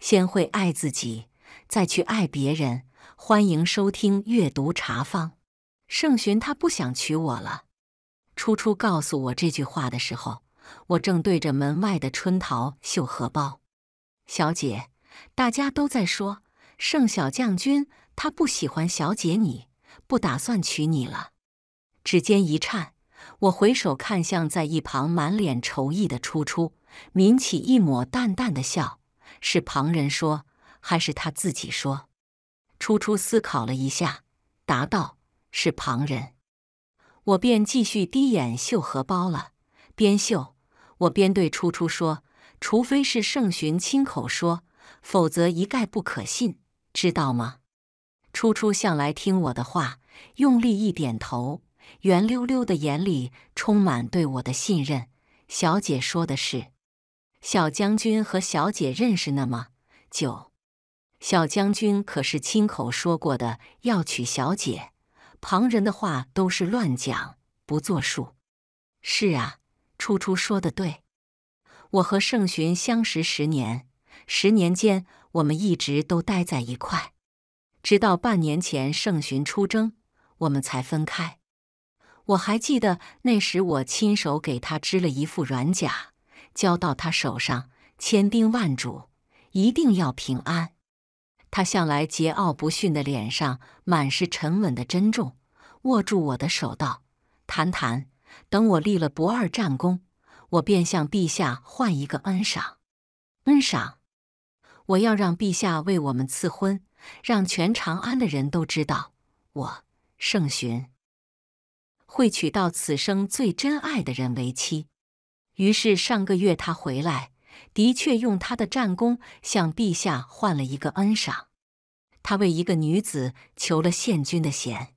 先会爱自己，再去爱别人。欢迎收听《阅读茶坊》。盛寻他不想娶我了。初初告诉我这句话的时候，我正对着门外的春桃绣荷包。小姐，大家都在说盛小将军他不喜欢小姐，你不打算娶你了。指尖一颤，我回首看向在一旁满脸愁意的初初，抿起一抹淡淡的笑。是旁人说，还是他自己说？初初思考了一下，答道：“是旁人。”我便继续低眼绣荷包了。边绣，我边对初初说：“除非是盛巡亲口说，否则一概不可信，知道吗？”初初向来听我的话，用力一点头，圆溜溜的眼里充满对我的信任。小姐说的是。小将军和小姐认识呢吗？九，小将军可是亲口说过的，要娶小姐。旁人的话都是乱讲，不作数。是啊，初初说的对。我和盛巡相识十年，十年间我们一直都待在一块，直到半年前盛巡出征，我们才分开。我还记得那时，我亲手给他织了一副软甲。交到他手上，千叮万嘱，一定要平安。他向来桀骜不驯的脸上满是沉稳的珍重，握住我的手道：“谭谭，等我立了不二战功，我便向陛下换一个恩赏。恩赏，我要让陛下为我们赐婚，让全长安的人都知道，我盛巡会娶到此生最真爱的人为妻。”于是上个月他回来，的确用他的战功向陛下换了一个恩赏。他为一个女子求了献君的贤，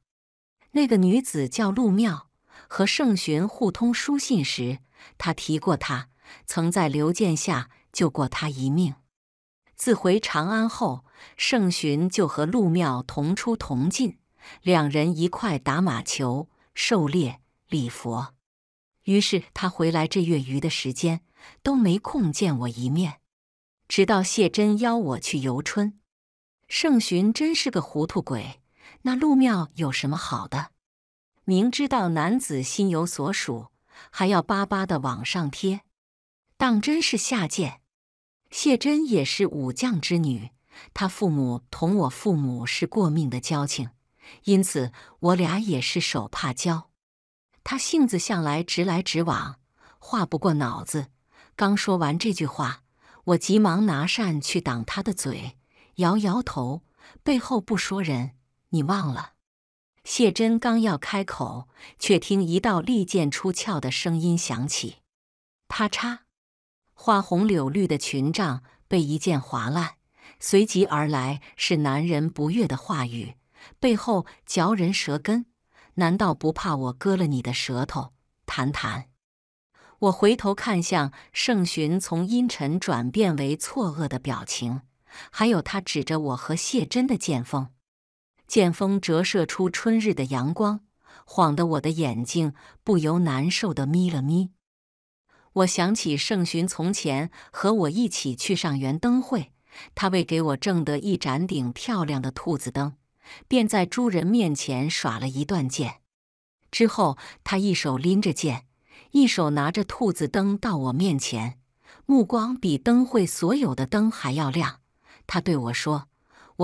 那个女子叫陆妙，和盛巡互通书信时，他提过他曾在刘建下救过他一命。自回长安后，盛巡就和陆妙同出同进，两人一块打马球、狩猎、礼佛。于是他回来这月余的时间都没空见我一面，直到谢珍邀我去游春。盛寻真是个糊涂鬼，那陆庙有什么好的？明知道男子心有所属，还要巴巴的往上贴，当真是下贱。谢珍也是武将之女，他父母同我父母是过命的交情，因此我俩也是手帕交。他性子向来直来直往，话不过脑子。刚说完这句话，我急忙拿扇去挡他的嘴，摇摇头，背后不说人。你忘了？谢真刚要开口，却听一道利剑出鞘的声音响起，啪嚓，花红柳绿的裙帐被一剑划烂。随即而来是男人不悦的话语：背后嚼人舌根。难道不怕我割了你的舌头？谈谈。我回头看向盛寻，从阴沉转变为错愕的表情，还有他指着我和谢真的剑锋，剑锋折射出春日的阳光，晃得我的眼睛不由难受的眯了眯。我想起盛寻从前和我一起去上元灯会，他为给我挣得一盏顶漂亮的兔子灯。便在诸人面前耍了一段剑，之后他一手拎着剑，一手拿着兔子灯到我面前，目光比灯会所有的灯还要亮。他对我说：“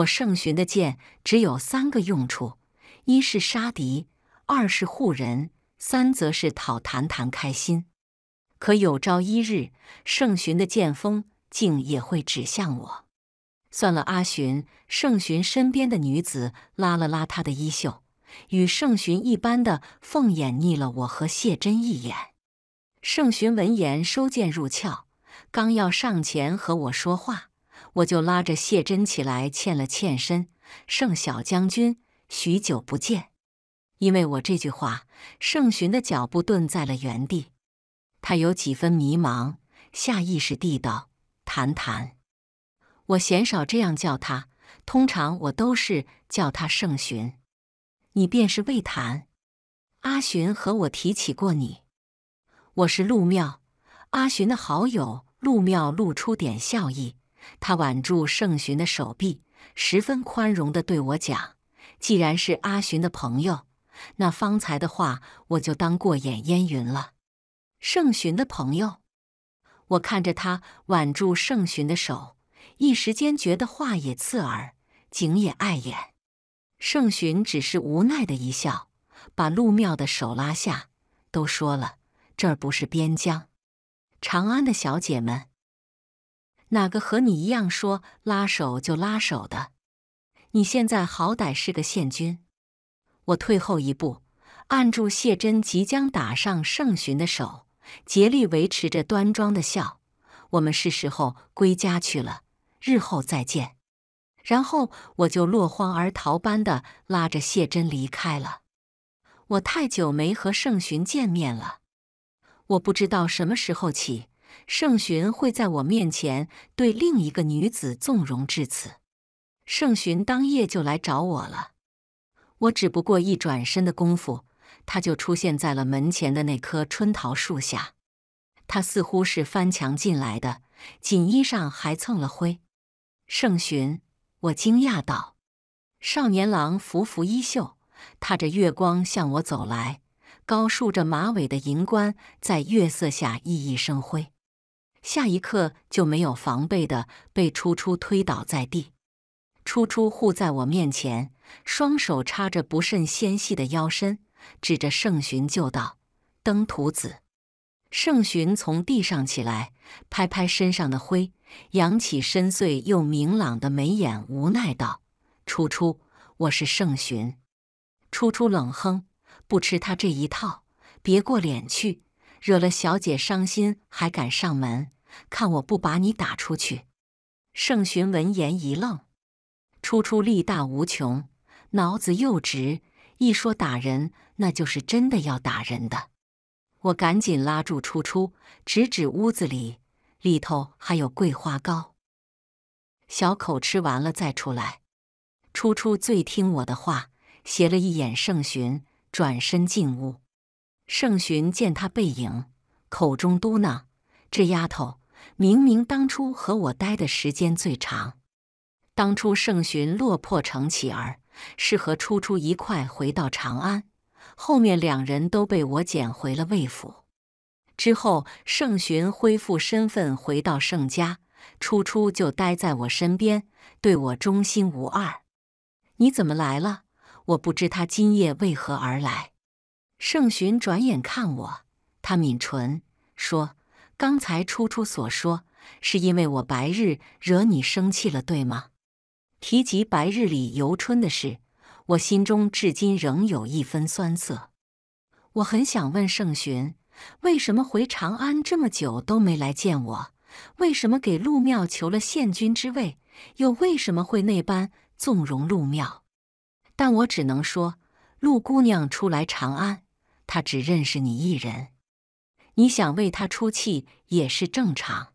我圣巡的剑只有三个用处：一是杀敌，二是护人，三则是讨谈谈开心。可有朝一日，圣巡的剑锋竟也会指向我。”算了，阿寻，盛寻身边的女子拉了拉他的衣袖，与盛寻一般的凤眼睨了我和谢真一眼。盛寻闻言收剑入鞘，刚要上前和我说话，我就拉着谢真起来欠了欠身：“盛小将军，许久不见。”因为我这句话，盛寻的脚步顿在了原地，他有几分迷茫，下意识地道：“谈谈。”我鲜少这样叫他，通常我都是叫他圣寻。你便是魏谭，阿寻和我提起过你。我是陆妙，阿寻的好友。陆妙露出点笑意，他挽住圣寻的手臂，十分宽容的对我讲：“既然是阿寻的朋友，那方才的话我就当过眼烟云了。”圣寻的朋友，我看着他挽住圣寻的手。一时间觉得话也刺耳，景也碍眼。盛寻只是无奈的一笑，把陆妙的手拉下。都说了，这儿不是边疆，长安的小姐们哪个和你一样说拉手就拉手的？你现在好歹是个县君，我退后一步，按住谢真即将打上盛寻的手，竭力维持着端庄的笑。我们是时候归家去了。日后再见，然后我就落荒而逃般的拉着谢珍离开了。我太久没和盛寻见面了，我不知道什么时候起，盛寻会在我面前对另一个女子纵容至此。盛寻当夜就来找我了，我只不过一转身的功夫，他就出现在了门前的那棵春桃树下。他似乎是翻墙进来的，锦衣上还蹭了灰。盛巡，我惊讶道。少年郎拂拂衣袖，踏着月光向我走来，高竖着马尾的银冠在月色下熠熠生辉。下一刻就没有防备的被初初推倒在地，初初护在我面前，双手插着不甚纤细的腰身，指着盛巡就道：“登徒子。”盛寻从地上起来，拍拍身上的灰，扬起深邃又明朗的眉眼，无奈道：“初初，我是盛寻。”初初冷哼，不吃他这一套，别过脸去，惹了小姐伤心还敢上门，看我不把你打出去！盛寻闻言一愣，初初力大无穷，脑子又直，一说打人，那就是真的要打人的。我赶紧拉住初初，指指屋子里，里头还有桂花糕，小口吃完了再出来。初初最听我的话，斜了一眼盛巡，转身进屋。盛巡见他背影，口中嘟囔：“这丫头明明当初和我待的时间最长。当初盛巡落魄成乞儿，是和初初一块回到长安。”后面两人都被我捡回了魏府。之后，盛巡恢复身份回到盛家，初初就待在我身边，对我忠心无二。你怎么来了？我不知他今夜为何而来。盛寻转眼看我，他抿唇说：“刚才初初所说，是因为我白日惹你生气了，对吗？”提及白日里游春的事。我心中至今仍有一分酸涩，我很想问盛巡，为什么回长安这么久都没来见我？为什么给陆庙求了献君之位，又为什么会那般纵容陆庙？但我只能说，陆姑娘初来长安，她只认识你一人，你想为她出气也是正常。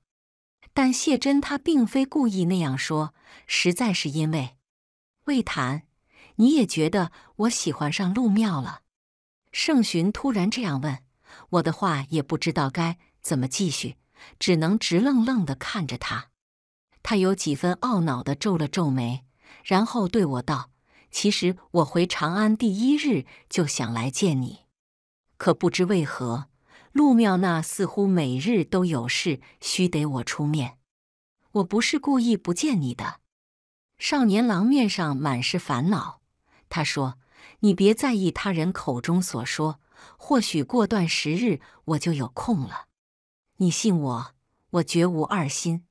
但谢珍她并非故意那样说，实在是因为未谈。你也觉得我喜欢上陆妙了？盛巡突然这样问，我的话也不知道该怎么继续，只能直愣愣的看着他。他有几分懊恼的皱了皱眉，然后对我道：“其实我回长安第一日就想来见你，可不知为何，陆妙那似乎每日都有事需得我出面。我不是故意不见你的。”少年郎面上满是烦恼。他说：“你别在意他人口中所说，或许过段时日我就有空了。你信我，我绝无二心。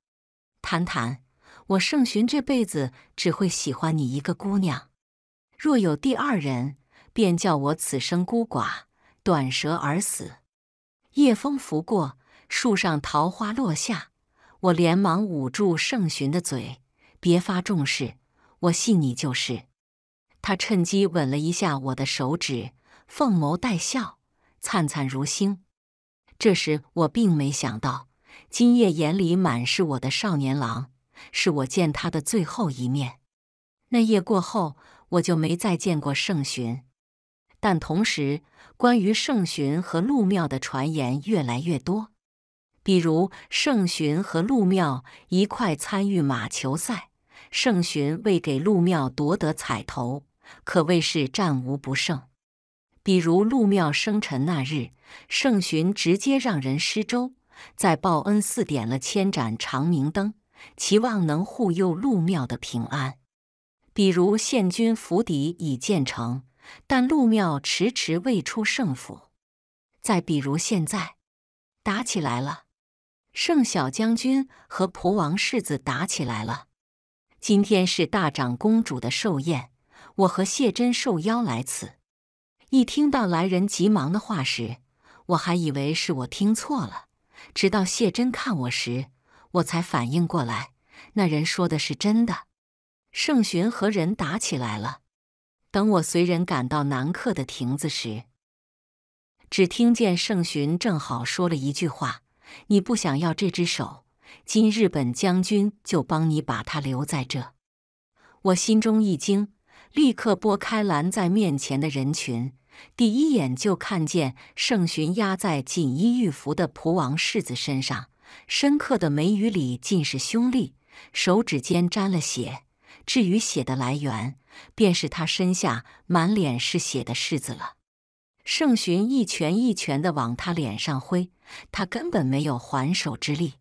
谈谈，我盛巡这辈子只会喜欢你一个姑娘，若有第二人，便叫我此生孤寡，短折而死。”夜风拂过，树上桃花落下，我连忙捂住盛巡的嘴：“别发重誓，我信你就是。”他趁机吻了一下我的手指，凤眸带笑，灿灿如星。这时我并没想到，今夜眼里满是我的少年郎，是我见他的最后一面。那夜过后，我就没再见过盛巡。但同时，关于盛巡和陆庙的传言越来越多，比如盛巡和陆庙一块参与马球赛，盛巡为给陆庙夺得彩头。可谓是战无不胜。比如陆庙生辰那日，圣巡直接让人施粥，在报恩寺点了千盏长明灯，期望能护佑陆庙的平安。比如县君府邸已建成，但陆庙迟迟未出圣府。再比如现在打起来了，圣小将军和蒲王世子打起来了。今天是大长公主的寿宴。我和谢真受邀来此，一听到来人急忙的话时，我还以为是我听错了。直到谢真看我时，我才反应过来，那人说的是真的。盛巡和人打起来了。等我随人赶到南客的亭子时，只听见盛巡正好说了一句话：“你不想要这只手，今日本将军就帮你把它留在这。”我心中一惊。立刻拨开拦在面前的人群，第一眼就看见盛巡压在锦衣玉服的蒲王世子身上，深刻的眉宇里尽是凶戾，手指间沾了血。至于血的来源，便是他身下满脸是血的世子了。盛巡一拳一拳的往他脸上挥，他根本没有还手之力。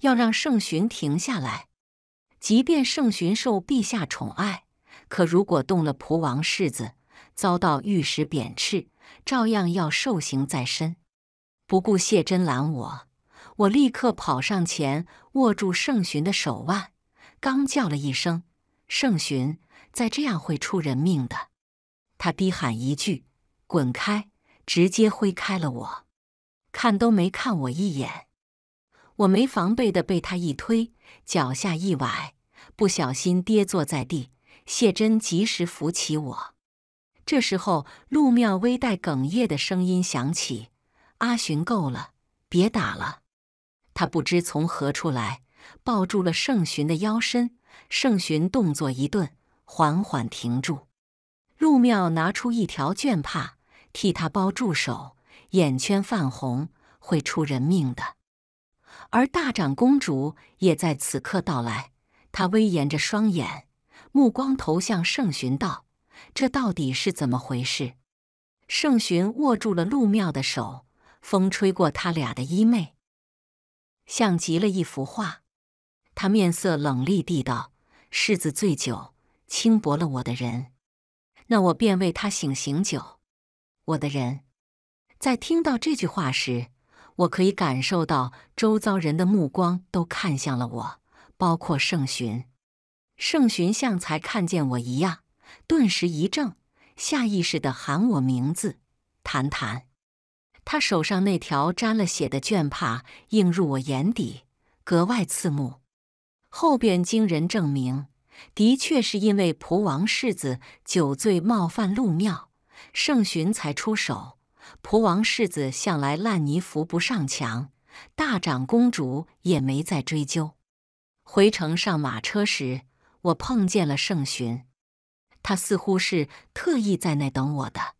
要让盛巡停下来，即便盛巡受陛下宠爱。可如果动了蒲王世子，遭到御史贬斥，照样要受刑在身。不顾谢珍拦我，我立刻跑上前，握住盛巡的手腕，刚叫了一声“盛寻，再这样会出人命的。他低喊一句“滚开”，直接挥开了我，看都没看我一眼。我没防备的被他一推，脚下一崴，不小心跌坐在地。谢真及时扶起我，这时候，陆妙微带哽咽的声音响起：“阿寻够了，别打了。”他不知从何处来，抱住了盛寻的腰身。盛寻动作一顿，缓缓停住。陆妙拿出一条绢帕，替他包住手，眼圈泛红，会出人命的。而大长公主也在此刻到来，她威严着双眼。目光投向盛寻道：“这到底是怎么回事？”盛寻握住了陆妙的手，风吹过他俩的衣袂，像极了一幅画。他面色冷厉地道：“世子醉酒，轻薄了我的人，那我便为他醒醒酒。”我的人，在听到这句话时，我可以感受到周遭人的目光都看向了我，包括盛寻。盛巡像才看见我一样，顿时一怔，下意识地喊我名字。谈谈，他手上那条沾了血的绢帕映入我眼底，格外刺目。后边经人证明，的确是因为蒲王世子酒醉冒犯陆庙，盛巡才出手。蒲王世子向来烂泥扶不上墙，大长公主也没再追究。回城上马车时。我碰见了盛巡，他似乎是特意在那等我的。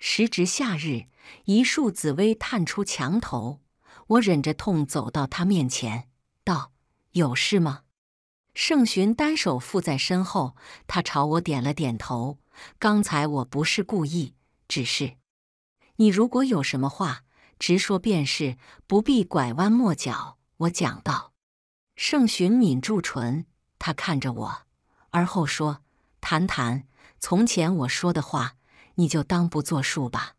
时值夏日，一束紫薇探出墙头，我忍着痛走到他面前，道：“有事吗？”盛巡单手负在身后，他朝我点了点头。刚才我不是故意，只是你如果有什么话，直说便是，不必拐弯抹角。我讲道，盛巡抿住唇。他看着我，而后说：“谈谈从前我说的话，你就当不作数吧。”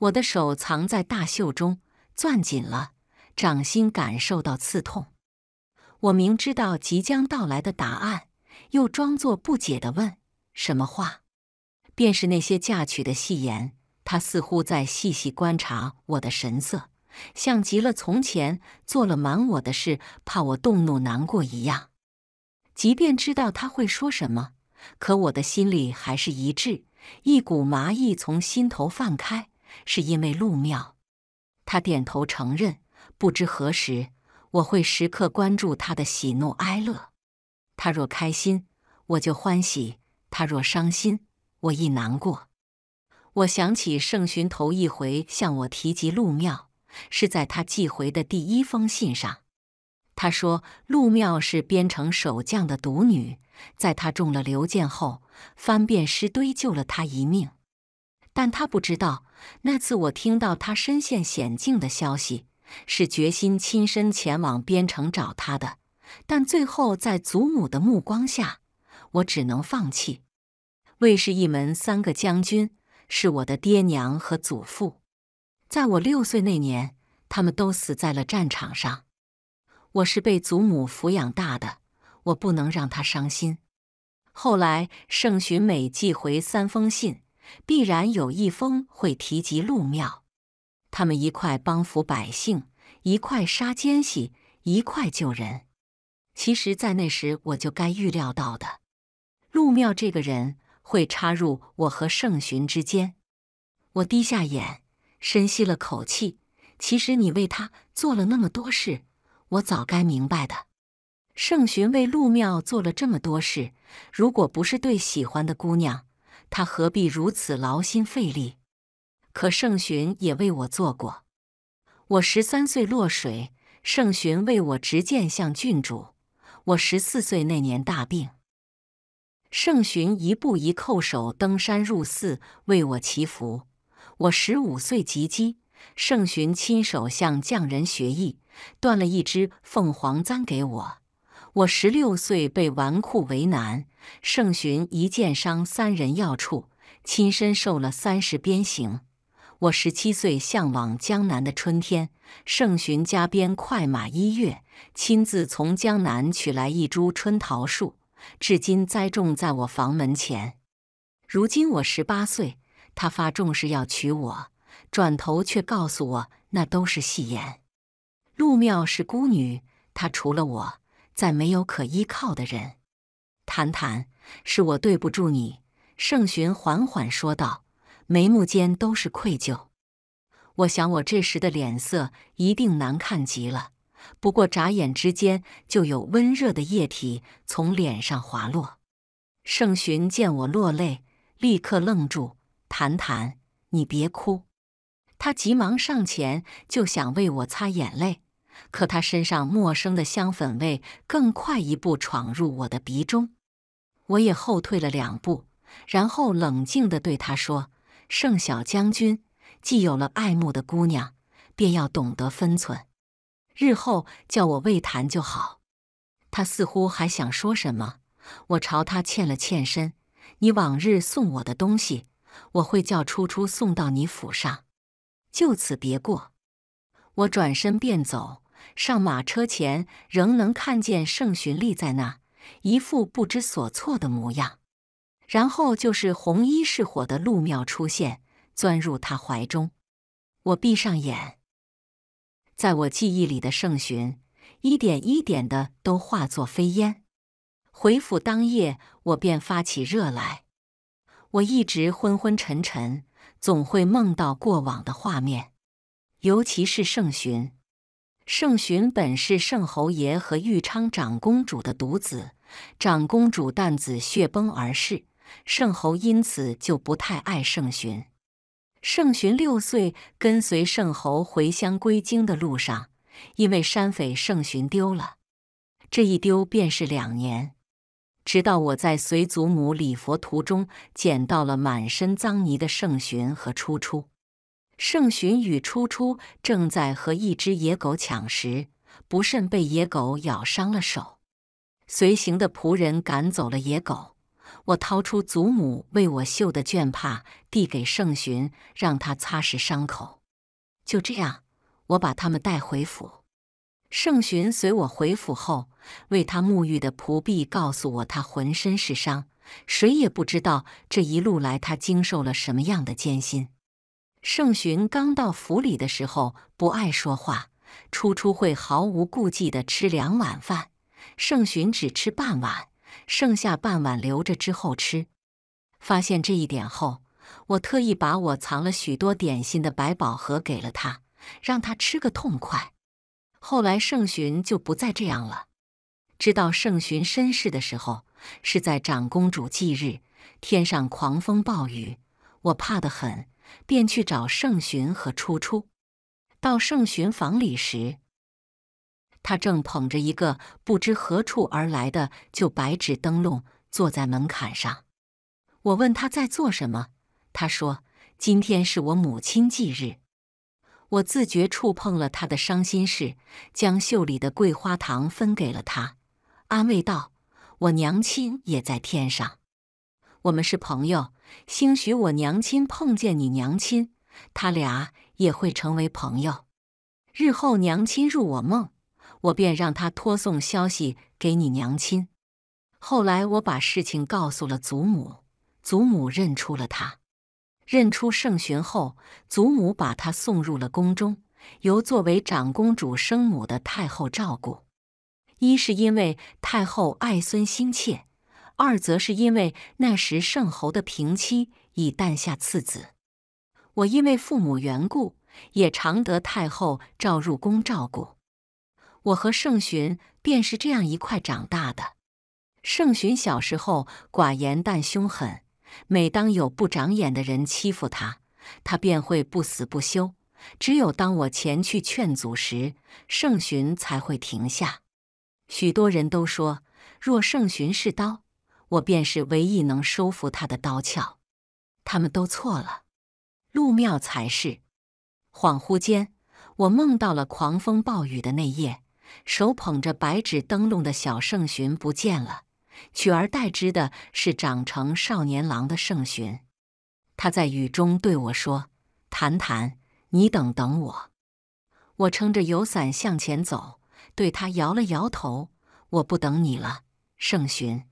我的手藏在大袖中，攥紧了，掌心感受到刺痛。我明知道即将到来的答案，又装作不解的问：“什么话？”便是那些嫁娶的戏言。他似乎在细细观察我的神色，像极了从前做了瞒我的事，怕我动怒难过一样。即便知道他会说什么，可我的心里还是一滞，一股麻意从心头泛开。是因为陆妙。他点头承认。不知何时，我会时刻关注他的喜怒哀乐。他若开心，我就欢喜；他若伤心，我亦难过。我想起盛寻头一回向我提及陆妙，是在他寄回的第一封信上。他说：“陆妙是边城守将的独女，在他中了流箭后，翻遍尸堆救了他一命。但他不知道，那次我听到他身陷险境的消息，是决心亲身前往边城找他的。但最后，在祖母的目光下，我只能放弃。卫氏一门三个将军，是我的爹娘和祖父。在我六岁那年，他们都死在了战场上。”我是被祖母抚养大的，我不能让她伤心。后来盛巡每寄回三封信，必然有一封会提及陆庙。他们一块帮扶百姓，一块杀奸细，一块救人。其实，在那时我就该预料到的，陆庙这个人会插入我和盛寻之间。我低下眼，深吸了口气。其实你为他做了那么多事。我早该明白的。盛巡为陆庙做了这么多事，如果不是对喜欢的姑娘，他何必如此劳心费力？可盛巡也为我做过。我十三岁落水，盛巡为我执剑向郡主；我十四岁那年大病，盛巡一步一叩首登山入寺为我祈福；我十五岁及笄，盛巡亲手向匠人学艺。断了一支凤凰簪给我。我十六岁被纨绔为难，盛寻一箭伤三人要处，亲身受了三十鞭刑。我十七岁向往江南的春天，盛寻加鞭快马一跃，亲自从江南取来一株春桃树，至今栽种在我房门前。如今我十八岁，他发重誓要娶我，转头却告诉我那都是戏言。陆妙是孤女，她除了我，再没有可依靠的人。谈谈，是我对不住你。”盛寻缓缓说道，眉目间都是愧疚。我想我这时的脸色一定难看极了，不过眨眼之间，就有温热的液体从脸上滑落。盛寻见我落泪，立刻愣住：“谈谈，你别哭。”他急忙上前，就想为我擦眼泪。可他身上陌生的香粉味更快一步闯入我的鼻中，我也后退了两步，然后冷静地对他说：“盛小将军，既有了爱慕的姑娘，便要懂得分寸。日后叫我魏谈就好。”他似乎还想说什么，我朝他欠了欠身：“你往日送我的东西，我会叫初初送到你府上。就此别过。”我转身便走。上马车前，仍能看见盛寻立在那，一副不知所措的模样。然后就是红衣是火的陆妙出现，钻入他怀中。我闭上眼，在我记忆里的盛寻，一点一点的都化作飞烟。回府当夜，我便发起热来。我一直昏昏沉沉，总会梦到过往的画面，尤其是盛寻。盛荀本是盛侯爷和豫昌长公主的独子，长公主担子血崩而逝，盛侯因此就不太爱盛荀。盛荀六岁，跟随盛侯回乡归京的路上，因为山匪，盛荀丢了。这一丢便是两年，直到我在随祖母礼佛途中，捡到了满身脏泥的盛荀和初初。盛巡与初初正在和一只野狗抢食，不慎被野狗咬伤了手。随行的仆人赶走了野狗。我掏出祖母为我绣的绢帕，递给盛巡，让他擦拭伤口。就这样，我把他们带回府。盛巡随我回府后，为他沐浴的仆婢告诉我，他浑身是伤，谁也不知道这一路来他经受了什么样的艰辛。盛寻刚到府里的时候不爱说话，初初会毫无顾忌地吃两碗饭，盛寻只吃半碗，剩下半碗留着之后吃。发现这一点后，我特意把我藏了许多点心的百宝盒给了他，让他吃个痛快。后来盛寻就不再这样了。知道盛寻身世的时候，是在长公主忌日，天上狂风暴雨，我怕得很。便去找盛巡和初初。到盛寻房里时，他正捧着一个不知何处而来的旧白纸灯笼坐在门槛上。我问他在做什么，他说：“今天是我母亲忌日。”我自觉触碰了他的伤心事，将袖里的桂花糖分给了他，安慰道：“我娘亲也在天上，我们是朋友。”兴许我娘亲碰见你娘亲，他俩也会成为朋友。日后娘亲入我梦，我便让他托送消息给你娘亲。后来我把事情告诉了祖母，祖母认出了他，认出盛巡后，祖母把他送入了宫中，由作为长公主生母的太后照顾。一是因为太后爱孙心切。二则是因为那时圣侯的平妻已诞下次子，我因为父母缘故，也常得太后召入宫照顾。我和盛巡便是这样一块长大的。盛巡小时候寡言但凶狠，每当有不长眼的人欺负他，他便会不死不休。只有当我前去劝阻时，盛巡才会停下。许多人都说，若盛巡是刀。我便是唯一能收服他的刀鞘，他们都错了，陆妙才是。恍惚间，我梦到了狂风暴雨的那夜，手捧着白纸灯笼的小圣寻不见了，取而代之的是长成少年郎的圣寻。他在雨中对我说：“谈谈，你等等我。”我撑着油伞向前走，对他摇了摇头：“我不等你了，圣寻。”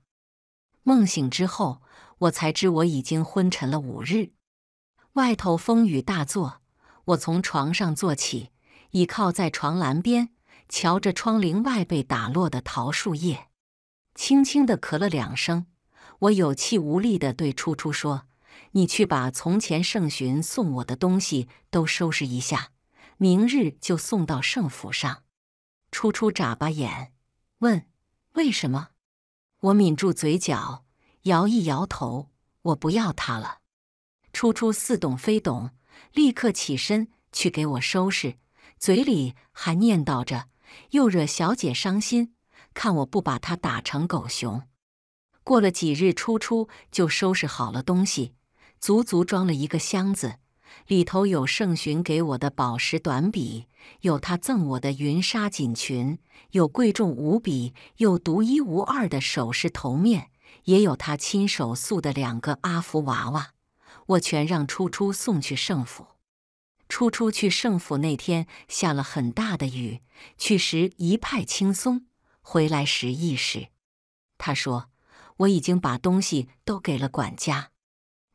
梦醒之后，我才知我已经昏沉了五日。外头风雨大作，我从床上坐起，倚靠在床栏边，瞧着窗棂外被打落的桃树叶，轻轻的咳了两声。我有气无力的对初初说：“你去把从前盛巡送我的东西都收拾一下，明日就送到盛府上。”初初眨巴眼，问：“为什么？”我抿住嘴角，摇一摇头，我不要他了。初初似懂非懂，立刻起身去给我收拾，嘴里还念叨着：“又惹小姐伤心，看我不把他打成狗熊。”过了几日，初初就收拾好了东西，足足装了一个箱子。里头有盛巡给我的宝石短笔，有他赠我的云纱锦裙，有贵重无比又独一无二的首饰头面，也有他亲手塑的两个阿福娃娃。我全让初初送去盛府。初初去盛府那天下了很大的雨，去时一派轻松，回来时一时，他说我已经把东西都给了管家，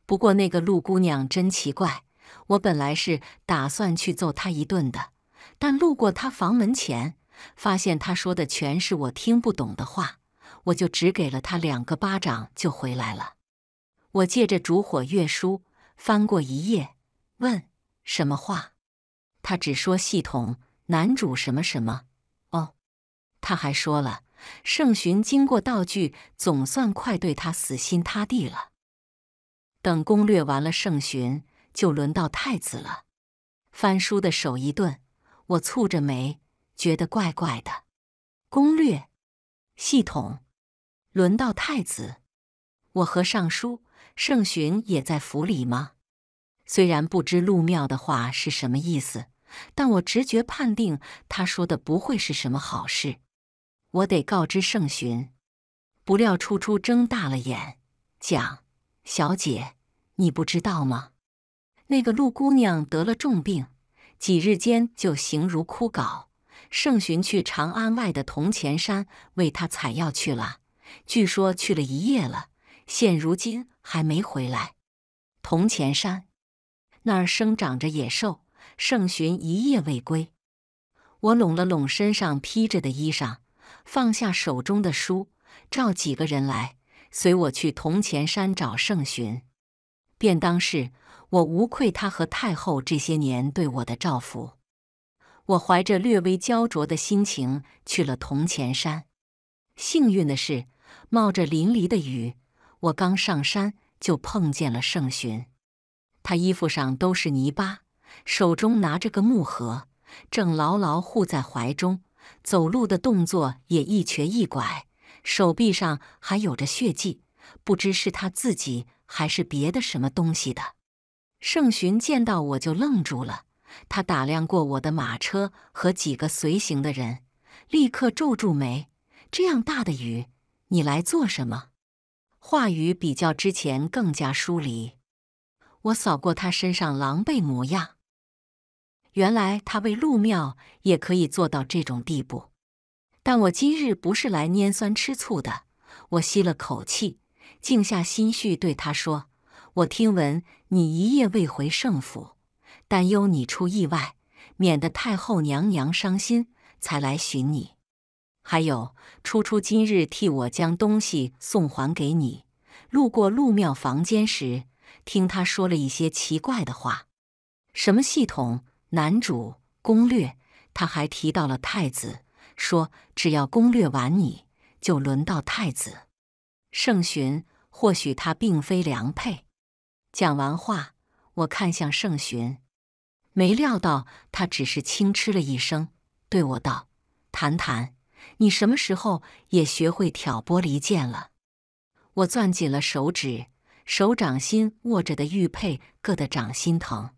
不过那个陆姑娘真奇怪。我本来是打算去揍他一顿的，但路过他房门前，发现他说的全是我听不懂的话，我就只给了他两个巴掌就回来了。我借着烛火阅书，翻过一页，问什么话？他只说系统男主什么什么。哦，他还说了，盛巡经过道具，总算快对他死心塌地了。等攻略完了，盛巡。就轮到太子了，翻书的手一顿，我蹙着眉，觉得怪怪的。攻略系统，轮到太子，我和尚书盛巡也在府里吗？虽然不知陆庙的话是什么意思，但我直觉判定他说的不会是什么好事。我得告知盛巡。不料初初睁大了眼，讲：“小姐，你不知道吗？”那个陆姑娘得了重病，几日间就形如枯槁。盛巡去长安外的铜钱山为她采药去了，据说去了一夜了，现如今还没回来。铜钱山那儿生长着野兽，盛巡一夜未归。我拢了拢身上披着的衣裳，放下手中的书，召几个人来，随我去铜钱山找盛巡。便当是我无愧他和太后这些年对我的照拂。我怀着略微焦灼的心情去了铜钱山。幸运的是，冒着淋漓的雨，我刚上山就碰见了盛巡。他衣服上都是泥巴，手中拿着个木盒，正牢牢护在怀中，走路的动作也一瘸一拐，手臂上还有着血迹，不知是他自己。还是别的什么东西的。盛巡见到我就愣住了，他打量过我的马车和几个随行的人，立刻皱住眉。这样大的雨，你来做什么？话语比较之前更加疏离。我扫过他身上狼狈模样，原来他为陆庙也可以做到这种地步。但我今日不是来拈酸吃醋的。我吸了口气。静下心绪，对他说：“我听闻你一夜未回圣府，担忧你出意外，免得太后娘娘伤心，才来寻你。还有初初今日替我将东西送还给你，路过陆庙房间时，听他说了一些奇怪的话，什么系统、男主、攻略，他还提到了太子，说只要攻略完，你就轮到太子。”盛寻，或许他并非良配。讲完话，我看向盛寻，没料到他只是轻嗤了一声，对我道：“谈谈，你什么时候也学会挑拨离间了？”我攥紧了手指，手掌心握着的玉佩硌得掌心疼。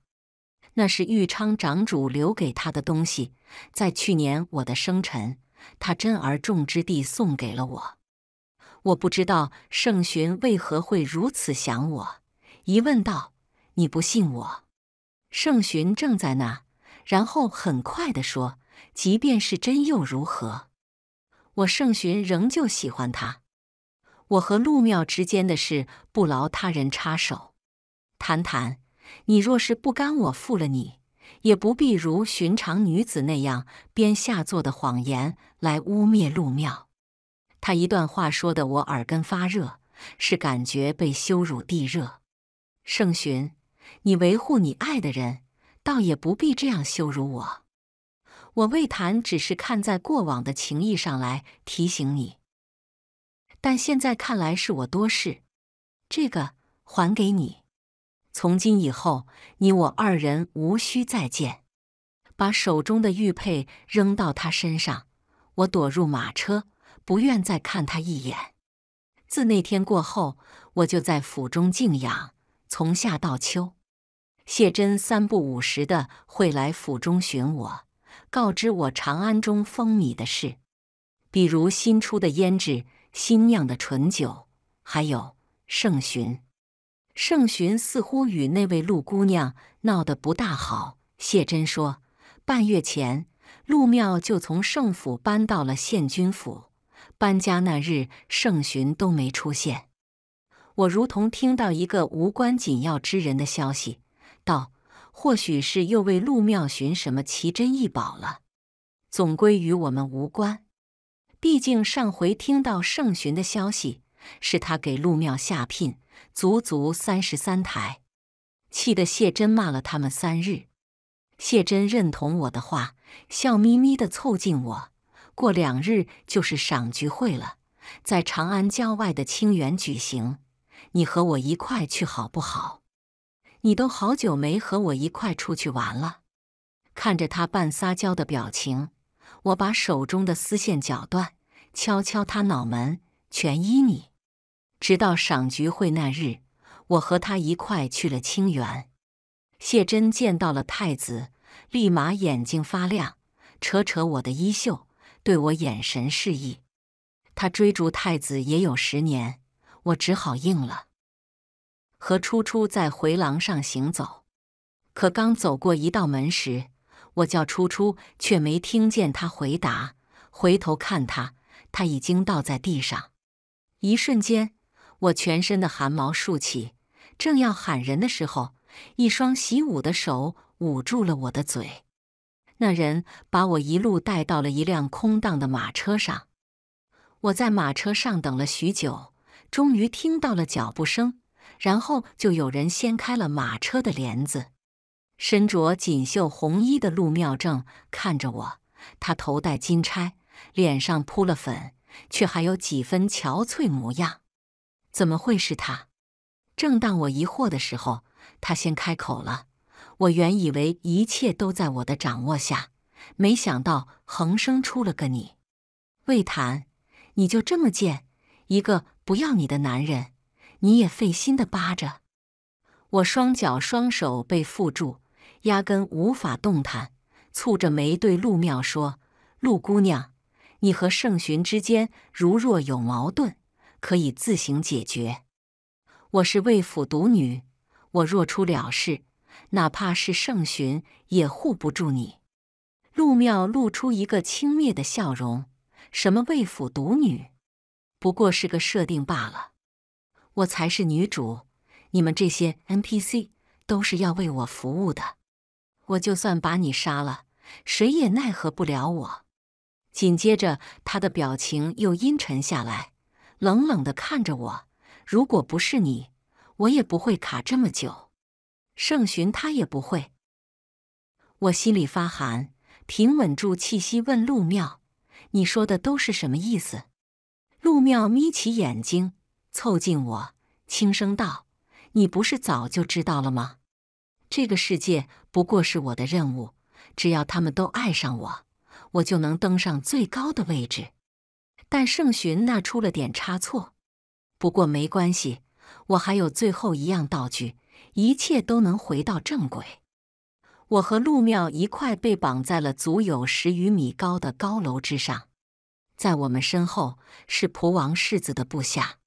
那是玉昌长主留给他的东西，在去年我的生辰，他珍而重之地送给了我。我不知道盛巡为何会如此想我，疑问道：“你不信我？”盛巡正在那，然后很快地说：“即便是真又如何？我盛巡仍旧喜欢他。我和陆庙之间的事不劳他人插手。谈谈，你若是不甘我负了你，也不必如寻常女子那样编下作的谎言来污蔑陆庙。他一段话说的我耳根发热，是感觉被羞辱地热。盛寻，你维护你爱的人，倒也不必这样羞辱我。我未谈，只是看在过往的情谊上来提醒你。但现在看来，是我多事。这个还给你。从今以后，你我二人无需再见。把手中的玉佩扔到他身上，我躲入马车。不愿再看他一眼。自那天过后，我就在府中静养，从夏到秋，谢真三不五时的会来府中寻我，告知我长安中风靡的事，比如新出的胭脂、新酿的醇酒，还有盛洵。盛洵似乎与那位陆姑娘闹得不大好。谢真说，半月前，陆妙就从盛府搬到了县君府。搬家那日，盛巡都没出现。我如同听到一个无关紧要之人的消息，道：“或许是又为陆庙寻什么奇珍异宝了，总归与我们无关。毕竟上回听到盛巡的消息，是他给陆庙下聘，足足三十三台，气得谢真骂了他们三日。”谢真认同我的话，笑眯眯的凑近我。过两日就是赏菊会了，在长安郊外的清园举行，你和我一块去好不好？你都好久没和我一块出去玩了。看着他半撒娇的表情，我把手中的丝线绞断，敲敲他脑门，全依你。直到赏菊会那日，我和他一块去了清园。谢真见到了太子，立马眼睛发亮，扯扯我的衣袖。对我眼神示意，他追逐太子也有十年，我只好应了。和初初在回廊上行走，可刚走过一道门时，我叫初初，却没听见他回答。回头看他，他已经倒在地上。一瞬间，我全身的汗毛竖起，正要喊人的时候，一双习武的手捂住了我的嘴。那人把我一路带到了一辆空荡的马车上，我在马车上等了许久，终于听到了脚步声，然后就有人掀开了马车的帘子。身着锦绣红衣的陆妙正看着我，他头戴金钗，脸上铺了粉，却还有几分憔悴模样。怎么会是他？正当我疑惑的时候，他先开口了。我原以为一切都在我的掌握下，没想到横生出了个你。魏檀，你就这么贱，一个不要你的男人，你也费心的扒着。我双脚双手被缚住，压根无法动弹。蹙着眉对陆妙说：“陆姑娘，你和盛巡之间如若有矛盾，可以自行解决。我是魏府独女，我若出了事。”哪怕是圣巡也护不住你。陆妙露出一个轻蔑的笑容：“什么魏府独女，不过是个设定罢了。我才是女主，你们这些 NPC 都是要为我服务的。我就算把你杀了，谁也奈何不了我。”紧接着，他的表情又阴沉下来，冷冷地看着我：“如果不是你，我也不会卡这么久。”圣寻他也不会，我心里发寒，平稳住气息，问陆妙：“你说的都是什么意思？”陆妙眯起眼睛，凑近我，轻声道：“你不是早就知道了吗？这个世界不过是我的任务，只要他们都爱上我，我就能登上最高的位置。但圣寻那出了点差错，不过没关系，我还有最后一样道具。”一切都能回到正轨。我和陆庙一块被绑在了足有十余米高的高楼之上，在我们身后是蒲王世子的部下。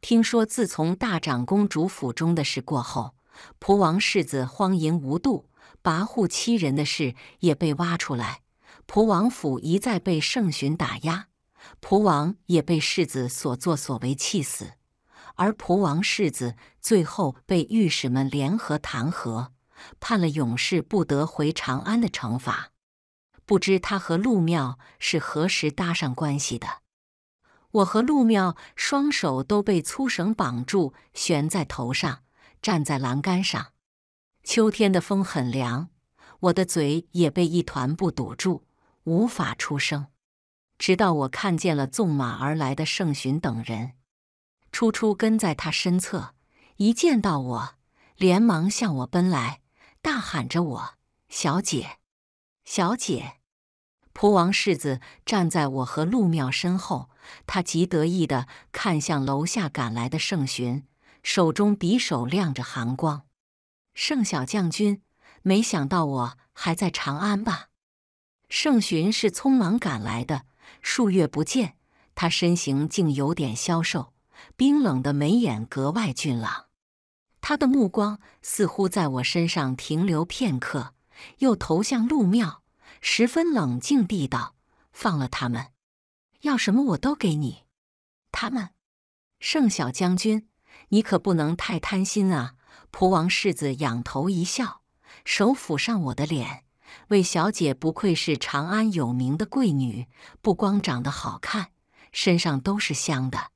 听说自从大长公主府中的事过后，蒲王世子荒淫无度、跋扈欺人的事也被挖出来，蒲王府一再被圣巡打压，蒲王也被世子所作所为气死。而蒲王世子最后被御史们联合弹劾，判了永世不得回长安的惩罚。不知他和陆庙是何时搭上关系的？我和陆庙双手都被粗绳绑住，悬在头上，站在栏杆上。秋天的风很凉，我的嘴也被一团布堵住，无法出声。直到我看见了纵马而来的盛巡等人。初初跟在他身侧，一见到我，连忙向我奔来，大喊着：“我小姐，小姐！”蒲王世子站在我和陆妙身后，他极得意地看向楼下赶来的盛巡，手中匕首亮着寒光。“盛小将军，没想到我还在长安吧？”盛巡是匆忙赶来的，数月不见，他身形竟有点消瘦。冰冷的眉眼格外俊朗，他的目光似乎在我身上停留片刻，又投向陆妙，十分冷静地道：“放了他们，要什么我都给你。”他们，盛小将军，你可不能太贪心啊！蒲王世子仰头一笑，手抚上我的脸：“魏小姐不愧是长安有名的贵女，不光长得好看，身上都是香的。”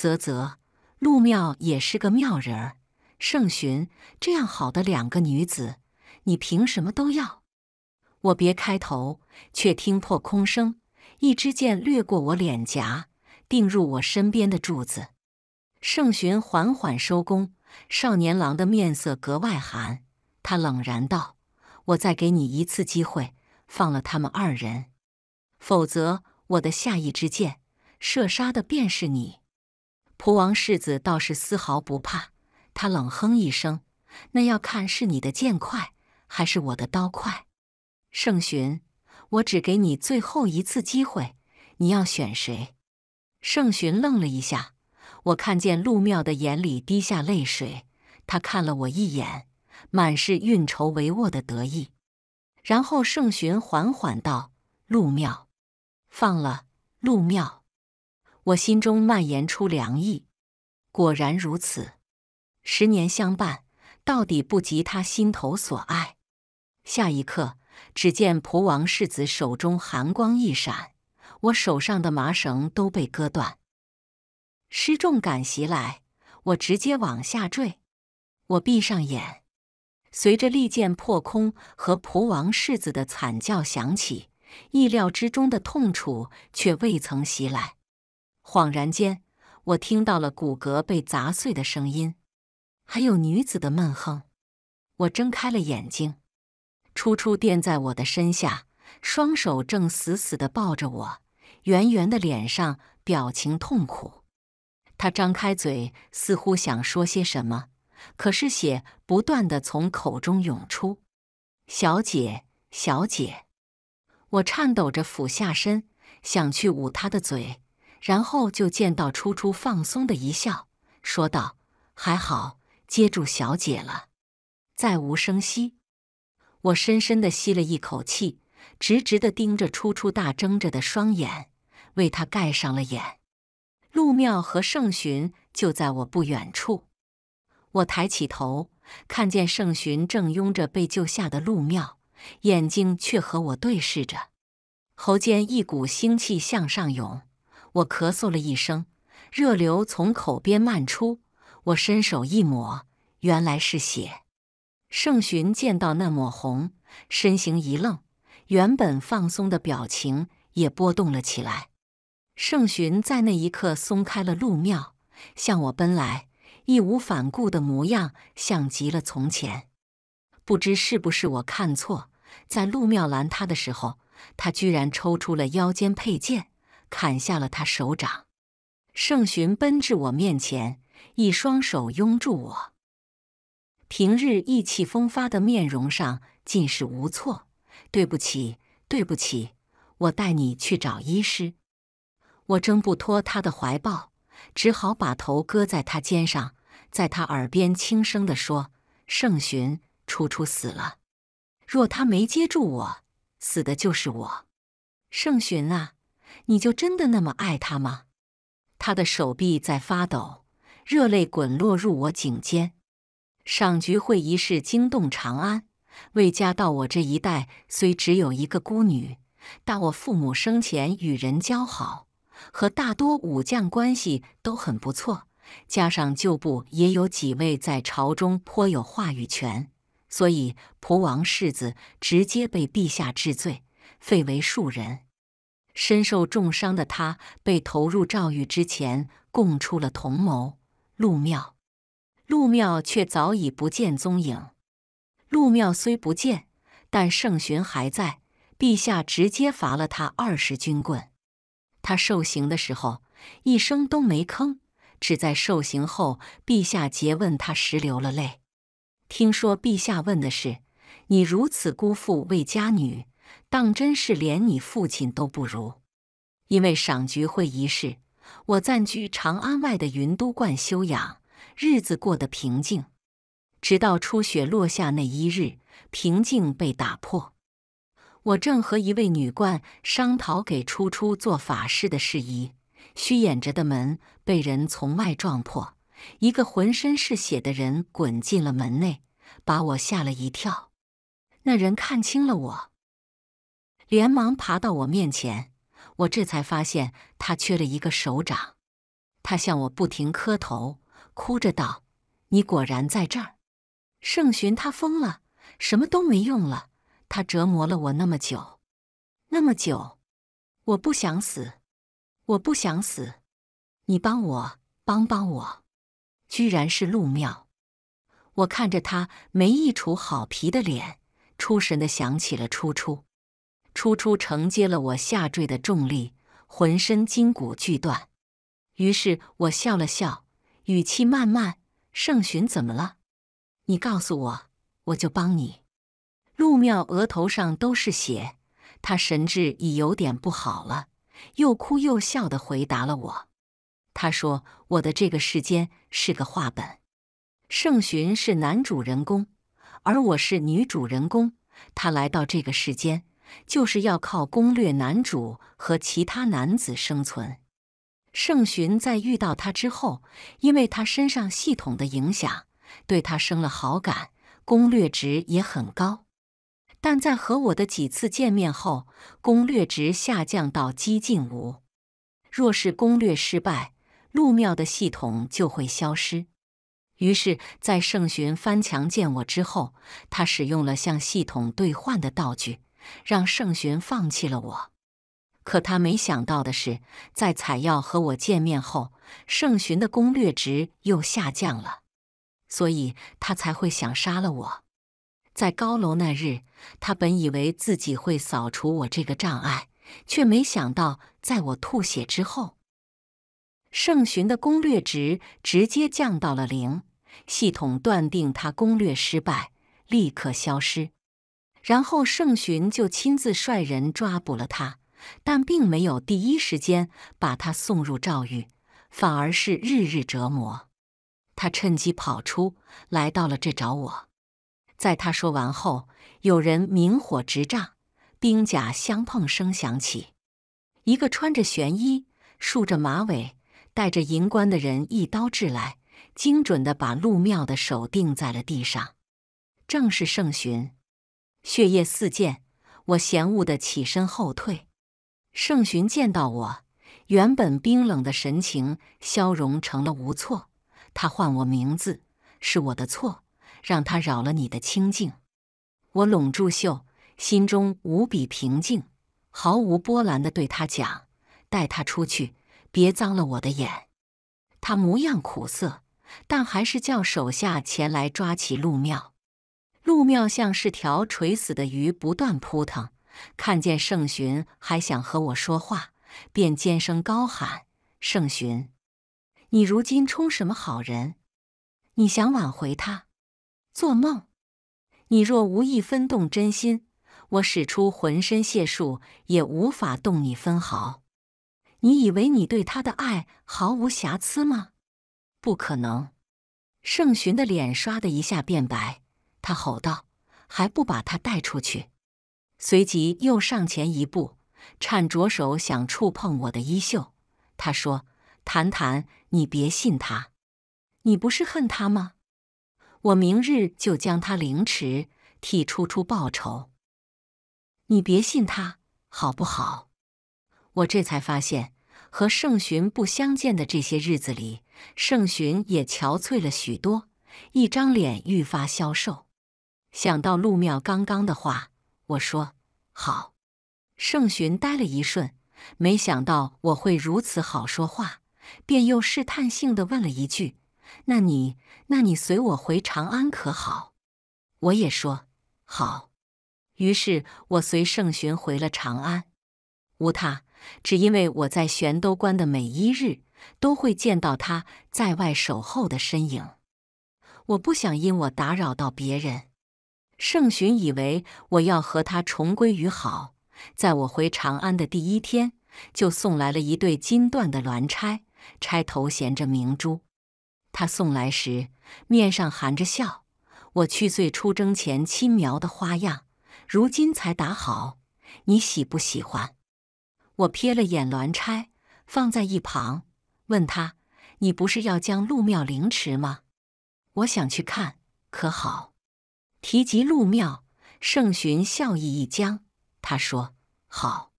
啧啧，陆妙也是个妙人儿。盛寻，这样好的两个女子，你凭什么都要？我别开头，却听破空声，一支箭掠过我脸颊，钉入我身边的柱子。盛寻缓缓收弓，少年郎的面色格外寒。他冷然道：“我再给你一次机会，放了他们二人，否则我的下一支箭射杀的便是你。”蒲王世子倒是丝毫不怕，他冷哼一声：“那要看是你的剑快，还是我的刀快。”盛巡，我只给你最后一次机会，你要选谁？盛巡愣了一下，我看见陆妙的眼里滴下泪水，他看了我一眼，满是运筹帷幄的得意。然后盛巡缓缓道：“陆妙，放了陆妙。”我心中蔓延出凉意，果然如此。十年相伴，到底不及他心头所爱。下一刻，只见蒲王世子手中寒光一闪，我手上的麻绳都被割断，失重感袭来，我直接往下坠。我闭上眼，随着利剑破空和蒲王世子的惨叫响起，意料之中的痛楚却未曾袭来。恍然间，我听到了骨骼被砸碎的声音，还有女子的闷哼。我睁开了眼睛，初初垫在我的身下，双手正死死的抱着我，圆圆的脸上表情痛苦。他张开嘴，似乎想说些什么，可是血不断的从口中涌出。小姐，小姐！我颤抖着俯下身，想去捂她的嘴。然后就见到初初放松的一笑，说道：“还好，接住小姐了，再无声息。”我深深的吸了一口气，直直的盯着初初大睁着的双眼，为他盖上了眼。陆妙和盛巡就在我不远处，我抬起头，看见盛巡正拥着被救下的陆妙，眼睛却和我对视着，喉间一股腥气向上涌。我咳嗽了一声，热流从口边漫出。我伸手一抹，原来是血。盛巡见到那抹红，身形一愣，原本放松的表情也波动了起来。盛巡在那一刻松开了陆妙，向我奔来，义无反顾的模样像极了从前。不知是不是我看错，在陆妙拦他的时候，他居然抽出了腰间佩剑。砍下了他手掌，盛巡奔至我面前，一双手拥住我。平日意气风发的面容上尽是无措。对不起，对不起，我带你去找医师。我挣不脱他的怀抱，只好把头搁在他肩上，在他耳边轻声的说：“盛巡，楚楚死了。若他没接住我，死的就是我。盛巡啊！”你就真的那么爱他吗？他的手臂在发抖，热泪滚落入我颈间。赏菊会一事惊动长安，魏家到我这一代虽只有一个孤女，但我父母生前与人交好，和大多武将关系都很不错，加上旧部也有几位在朝中颇有话语权，所以蒲王世子直接被陛下治罪，废为庶人。身受重伤的他被投入诏狱之前，供出了同谋陆庙，陆庙却早已不见踪影。陆庙虽不见，但盛巡还在。陛下直接罚了他二十军棍。他受刑的时候一声都没吭，只在受刑后，陛下诘问他时流了泪。听说陛下问的是：“你如此辜负魏家女。”当真是连你父亲都不如。因为赏菊会一事，我暂居长安外的云都观休养，日子过得平静。直到初雪落下那一日，平静被打破。我正和一位女冠商讨给初初做法事的事宜，虚掩着的门被人从外撞破，一个浑身是血的人滚进了门内，把我吓了一跳。那人看清了我。连忙爬到我面前，我这才发现他缺了一个手掌。他向我不停磕头，哭着道：“你果然在这儿。”盛巡他疯了，什么都没用了。他折磨了我那么久，那么久，我不想死，我不想死。你帮我，帮帮我！居然是陆妙。我看着他没一处好皮的脸，出神的想起了初初。初初承接了我下坠的重力，浑身筋骨俱断。于是我笑了笑，语气慢慢：“盛寻怎么了？你告诉我，我就帮你。”陆妙额头上都是血，他神志已有点不好了，又哭又笑的回答了我：“他说我的这个世间是个画本，盛寻是男主人公，而我是女主人公。他来到这个世间。”就是要靠攻略男主和其他男子生存。盛寻在遇到他之后，因为他身上系统的影响，对他生了好感，攻略值也很高。但在和我的几次见面后，攻略值下降到接近无。若是攻略失败，陆庙的系统就会消失。于是，在盛寻翻墙见我之后，他使用了向系统兑换的道具。让盛寻放弃了我，可他没想到的是，在采药和我见面后，盛寻的攻略值又下降了，所以他才会想杀了我。在高楼那日，他本以为自己会扫除我这个障碍，却没想到在我吐血之后，盛寻的攻略值直接降到了零，系统断定他攻略失败，立刻消失。然后盛巡就亲自率人抓捕了他，但并没有第一时间把他送入诏狱，反而是日日折磨。他趁机跑出来到了这找我。在他说完后，有人明火执仗，兵甲相碰声响起，一个穿着玄衣、束着马尾、戴着银冠的人一刀掷来，精准的把陆庙的手钉在了地上。正是盛巡。血液四溅，我嫌恶的起身后退。盛寻见到我，原本冰冷的神情消融成了无措。他唤我名字，是我的错，让他扰了你的清静。我拢住袖，心中无比平静，毫无波澜地对他讲：“带他出去，别脏了我的眼。”他模样苦涩，但还是叫手下前来抓起陆妙。陆妙像是条垂死的鱼，不断扑腾。看见盛寻还想和我说话，便尖声高喊：“盛寻，你如今充什么好人？你想挽回他？做梦！你若无一分动真心，我使出浑身解数也无法动你分毫。你以为你对他的爱毫无瑕疵吗？不可能！”盛寻的脸唰的一下变白。他吼道：“还不把他带出去！”随即又上前一步，颤着手想触碰我的衣袖。他说：“谭谭，你别信他，你不是恨他吗？我明日就将他凌迟，替初初报仇。你别信他，好不好？”我这才发现，和盛巡不相见的这些日子里，盛巡也憔悴了许多，一张脸愈发消瘦。想到陆妙刚刚的话，我说：“好。”盛巡呆了一瞬，没想到我会如此好说话，便又试探性的问了一句：“那你，那你随我回长安可好？”我也说：“好。”于是，我随盛巡回了长安。无他，只因为我在玄都关的每一日，都会见到他在外守候的身影。我不想因我打扰到别人。盛巡以为我要和他重归于好，在我回长安的第一天，就送来了一对金缎的鸾钗，钗头衔着明珠。他送来时面上含着笑。我去岁出征前亲描的花样，如今才打好，你喜不喜欢？我瞥了眼鸾钗，放在一旁，问他：“你不是要将陆庙凌迟吗？我想去看，可好？”提及陆妙，盛巡笑意一僵。他说：“好，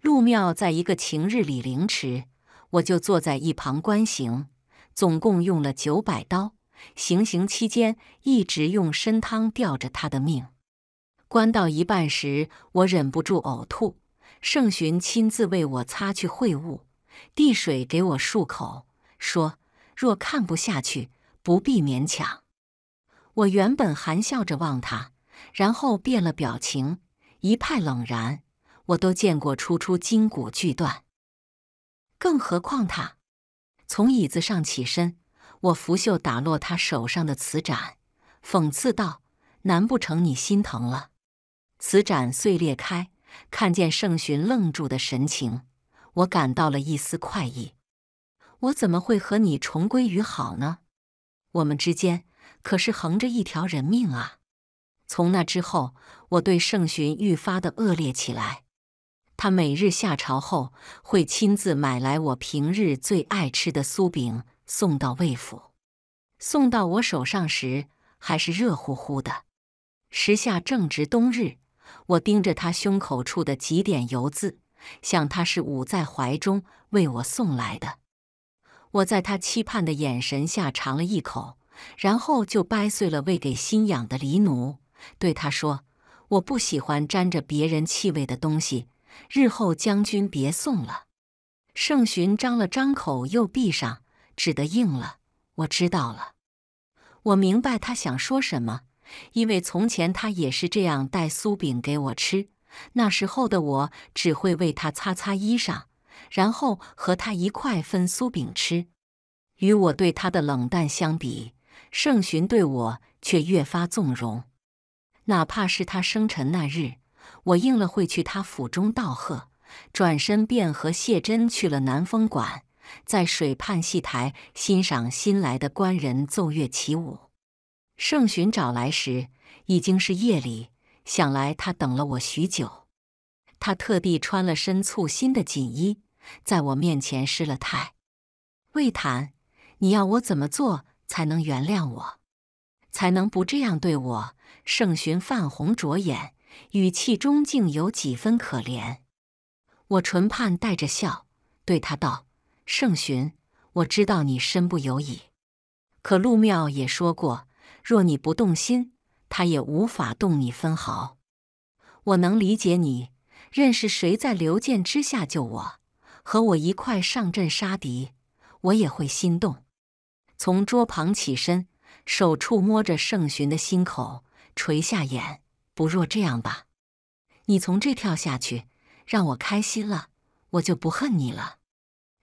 陆妙在一个晴日里凌迟，我就坐在一旁观行，总共用了九百刀。行刑期间，一直用参汤吊着他的命。关到一半时，我忍不住呕吐。盛巡亲自为我擦去秽物，递水给我漱口，说：若看不下去，不必勉强。”我原本含笑着望他，然后变了表情，一派冷然。我都见过初初筋骨俱断，更何况他。从椅子上起身，我拂袖打落他手上的瓷盏，讽刺道：“难不成你心疼了？”瓷盏碎裂开，看见盛寻愣住的神情，我感到了一丝快意。我怎么会和你重归于好呢？我们之间。可是横着一条人命啊！从那之后，我对盛巡愈发的恶劣起来。他每日下朝后，会亲自买来我平日最爱吃的酥饼送到魏府，送到我手上时还是热乎乎的。时下正值冬日，我盯着他胸口处的几点油渍，想他是捂在怀中为我送来的。我在他期盼的眼神下尝了一口。然后就掰碎了喂给新养的黎奴，对他说：“我不喜欢沾着别人气味的东西，日后将军别送了。”盛巡张了张口又闭上，只得应了：“我知道了。”我明白他想说什么，因为从前他也是这样带酥饼给我吃。那时候的我只会为他擦擦衣裳，然后和他一块分酥饼吃。与我对他的冷淡相比，盛巡对我却越发纵容，哪怕是他生辰那日，我应了会去他府中道贺，转身便和谢珍去了南风馆，在水畔戏台欣赏新来的官人奏乐起舞。盛巡找来时已经是夜里，想来他等了我许久。他特地穿了身簇新的锦衣，在我面前失了态。魏坦，你要我怎么做？才能原谅我，才能不这样对我。盛寻泛红着眼，语气中竟有几分可怜。我唇畔带着笑，对他道：“盛寻，我知道你身不由己。可陆妙也说过，若你不动心，他也无法动你分毫。我能理解你。认识谁在流箭之下救我，和我一块上阵杀敌，我也会心动。”从桌旁起身，手触摸着盛寻的心口，垂下眼。不若这样吧，你从这跳下去，让我开心了，我就不恨你了。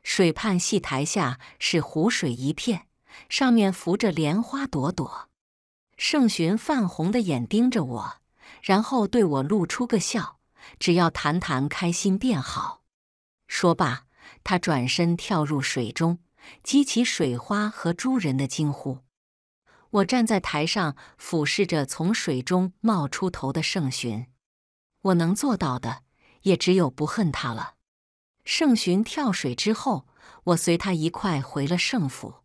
水畔戏台下是湖水一片，上面浮着莲花朵朵。盛巡泛红的眼盯着我，然后对我露出个笑。只要谈谈开心便好。说罢，他转身跳入水中。激起水花和诸人的惊呼。我站在台上俯视着从水中冒出头的盛巡，我能做到的也只有不恨他了。盛巡跳水之后，我随他一块回了盛府。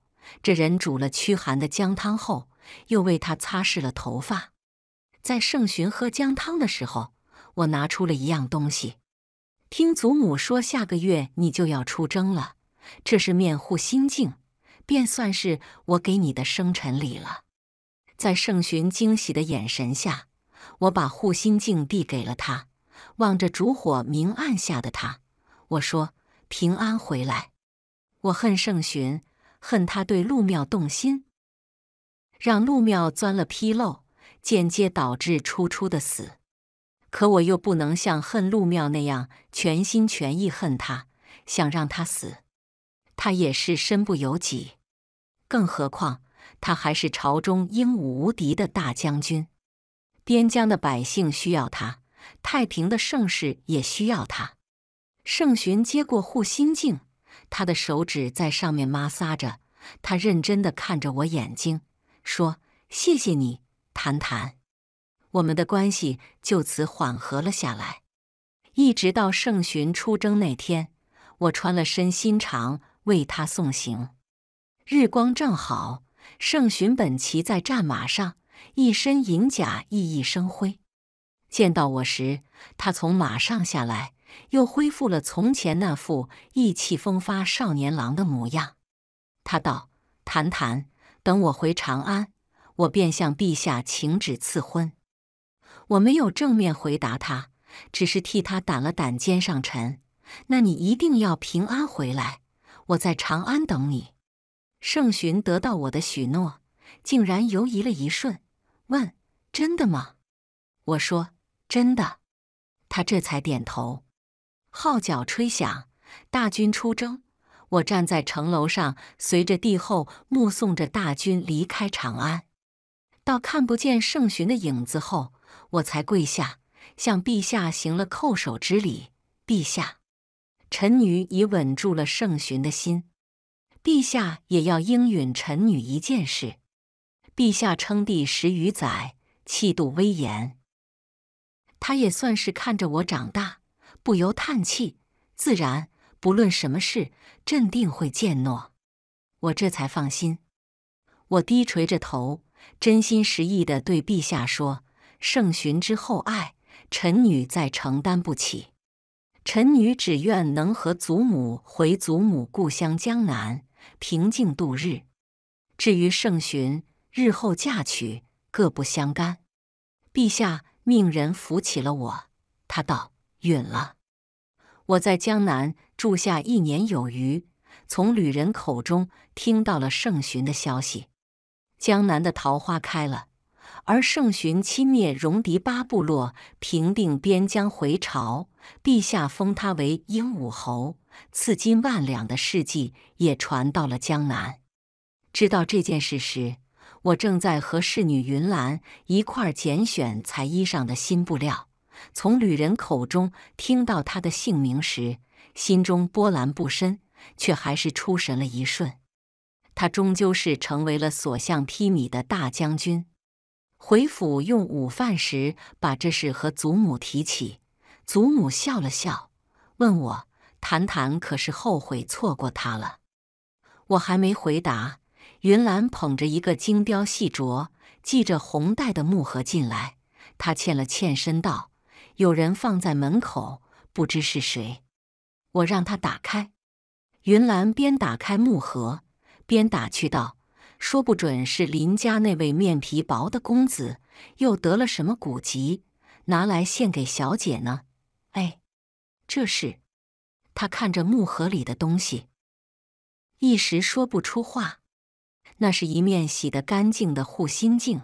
这人煮了驱寒的姜汤后，又为他擦拭了头发。在盛巡喝姜汤的时候，我拿出了一样东西。听祖母说，下个月你就要出征了。这是面护心镜，便算是我给你的生辰礼了。在盛巡惊喜的眼神下，我把护心镜递给了他。望着烛火明暗下的他，我说：“平安回来。”我恨盛寻，恨他对陆妙动心，让陆妙钻了纰漏，间接导致初初的死。可我又不能像恨陆妙那样全心全意恨他，想让他死。他也是身不由己，更何况他还是朝中英武无敌的大将军，边疆的百姓需要他，太平的盛世也需要他。盛巡接过护心镜，他的手指在上面摩挲着，他认真的看着我眼睛，说：“谢谢你，谈谈。”我们的关系就此缓和了下来，一直到盛巡出征那天，我穿了身新长。为他送行，日光正好。盛巡本骑在战马上，一身银甲熠熠生辉。见到我时，他从马上下来，又恢复了从前那副意气风发少年郎的模样。他道：“谈谈，等我回长安，我便向陛下请旨赐婚。”我没有正面回答他，只是替他掸了掸肩上尘。那你一定要平安回来。我在长安等你。盛巡得到我的许诺，竟然犹疑了一瞬，问：“真的吗？”我说：“真的。”他这才点头。号角吹响，大军出征。我站在城楼上，随着帝后目送着大军离开长安，到看不见盛巡的影子后，我才跪下，向陛下行了叩首之礼。陛下。臣女已稳住了圣巡的心，陛下也要应允臣女一件事。陛下称帝十余载，气度威严，他也算是看着我长大，不由叹气。自然，不论什么事，朕定会践诺。我这才放心。我低垂着头，真心实意的对陛下说：“圣巡之厚爱，臣女再承担不起。”臣女只愿能和祖母回祖母故乡江南，平静度日。至于盛巡日后嫁娶，各不相干。陛下命人扶起了我，他道：“允了。”我在江南住下一年有余，从旅人口中听到了盛巡的消息。江南的桃花开了，而盛巡亲灭戎狄八部落，平定边疆，回朝。陛下封他为鹦鹉侯，赐金万两的事迹也传到了江南。知道这件事时，我正在和侍女云兰一块儿拣选裁衣裳的新布料。从旅人口中听到他的姓名时，心中波澜不深，却还是出神了一瞬。他终究是成为了所向披靡的大将军。回府用午饭时，把这事和祖母提起。祖母笑了笑，问我：“谈谈可是后悔错过他了？”我还没回答，云兰捧着一个精雕细琢、系着红带的木盒进来。她欠了欠身道：“有人放在门口，不知是谁。”我让他打开。云兰边打开木盒，边打趣道：“说不准是林家那位面皮薄的公子，又得了什么古籍，拿来献给小姐呢？”哎，这是，他看着木盒里的东西，一时说不出话。那是一面洗得干净的护心镜，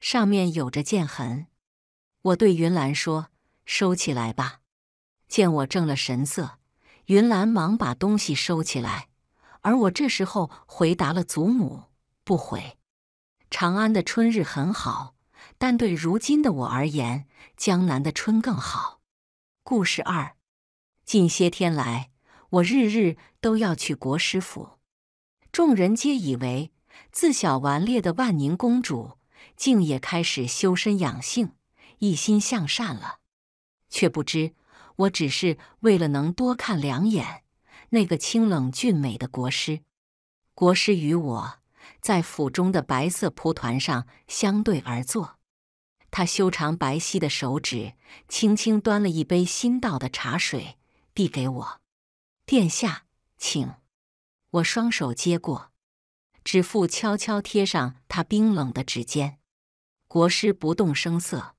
上面有着剑痕。我对云兰说：“收起来吧。”见我正了神色，云兰忙把东西收起来。而我这时候回答了祖母：“不回。”长安的春日很好，但对如今的我而言，江南的春更好。故事二，近些天来，我日日都要去国师府。众人皆以为自小顽劣的万宁公主，竟也开始修身养性，一心向善了。却不知，我只是为了能多看两眼那个清冷俊美的国师。国师与我在府中的白色蒲团上相对而坐。他修长白皙的手指轻轻端了一杯新倒的茶水，递给我：“殿下，请。”我双手接过，指腹悄悄贴上他冰冷的指尖。国师不动声色，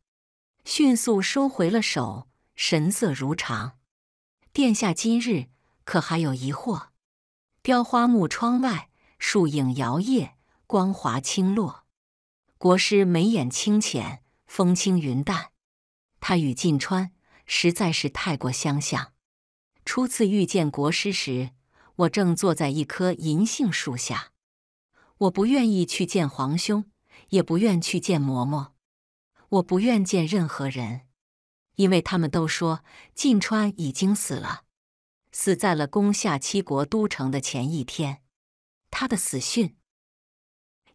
迅速收回了手，神色如常。“殿下今日可还有疑惑？”雕花木窗外，树影摇曳，光华倾落。国师眉眼清浅。风轻云淡，他与晋川实在是太过相像。初次遇见国师时，我正坐在一棵银杏树下。我不愿意去见皇兄，也不愿去见嬷嬷，我不愿见任何人，因为他们都说晋川已经死了，死在了攻下七国都城的前一天。他的死讯。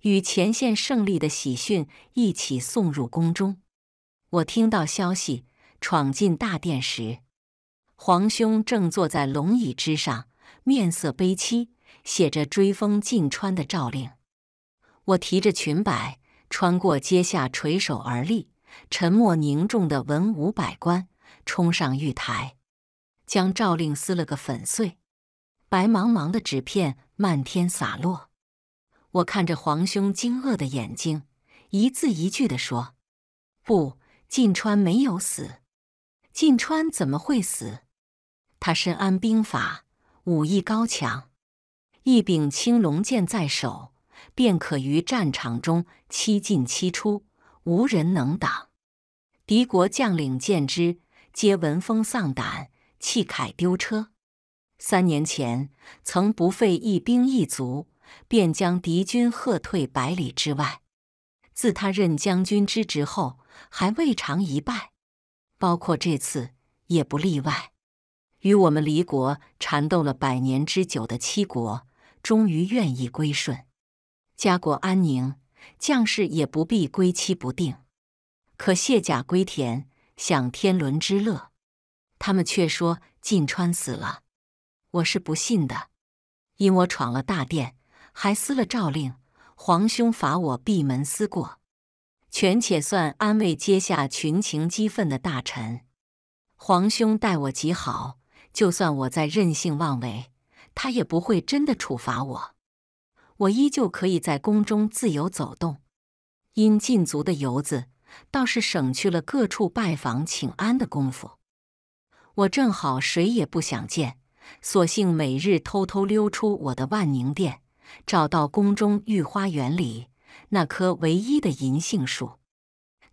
与前线胜利的喜讯一起送入宫中。我听到消息，闯进大殿时，皇兄正坐在龙椅之上，面色悲戚，写着追封晋川的诏令。我提着裙摆，穿过阶下垂手而立、沉默凝重的文武百官，冲上玉台，将诏令撕了个粉碎，白茫茫的纸片漫天洒落。我看着皇兄惊愕的眼睛，一字一句地说：“不，晋川没有死。晋川怎么会死？他深谙兵法，武艺高强，一柄青龙剑在手，便可于战场中七进七出，无人能挡。敌国将领见之，皆闻风丧胆，弃铠丢车。三年前，曾不费一兵一卒。”便将敌军喝退百里之外。自他任将军之职后，还未尝一败，包括这次也不例外。与我们离国缠斗了百年之久的七国，终于愿意归顺，家国安宁，将士也不必归期不定，可卸甲归田，享天伦之乐。他们却说晋川死了，我是不信的，因我闯了大殿。还撕了诏令，皇兄罚我闭门思过，权且算安慰阶下群情激愤的大臣。皇兄待我极好，就算我在任性妄为，他也不会真的处罚我。我依旧可以在宫中自由走动，因禁足的游子倒是省去了各处拜访请安的功夫。我正好谁也不想见，索性每日偷偷溜出我的万宁殿。找到宫中御花园里那棵唯一的银杏树，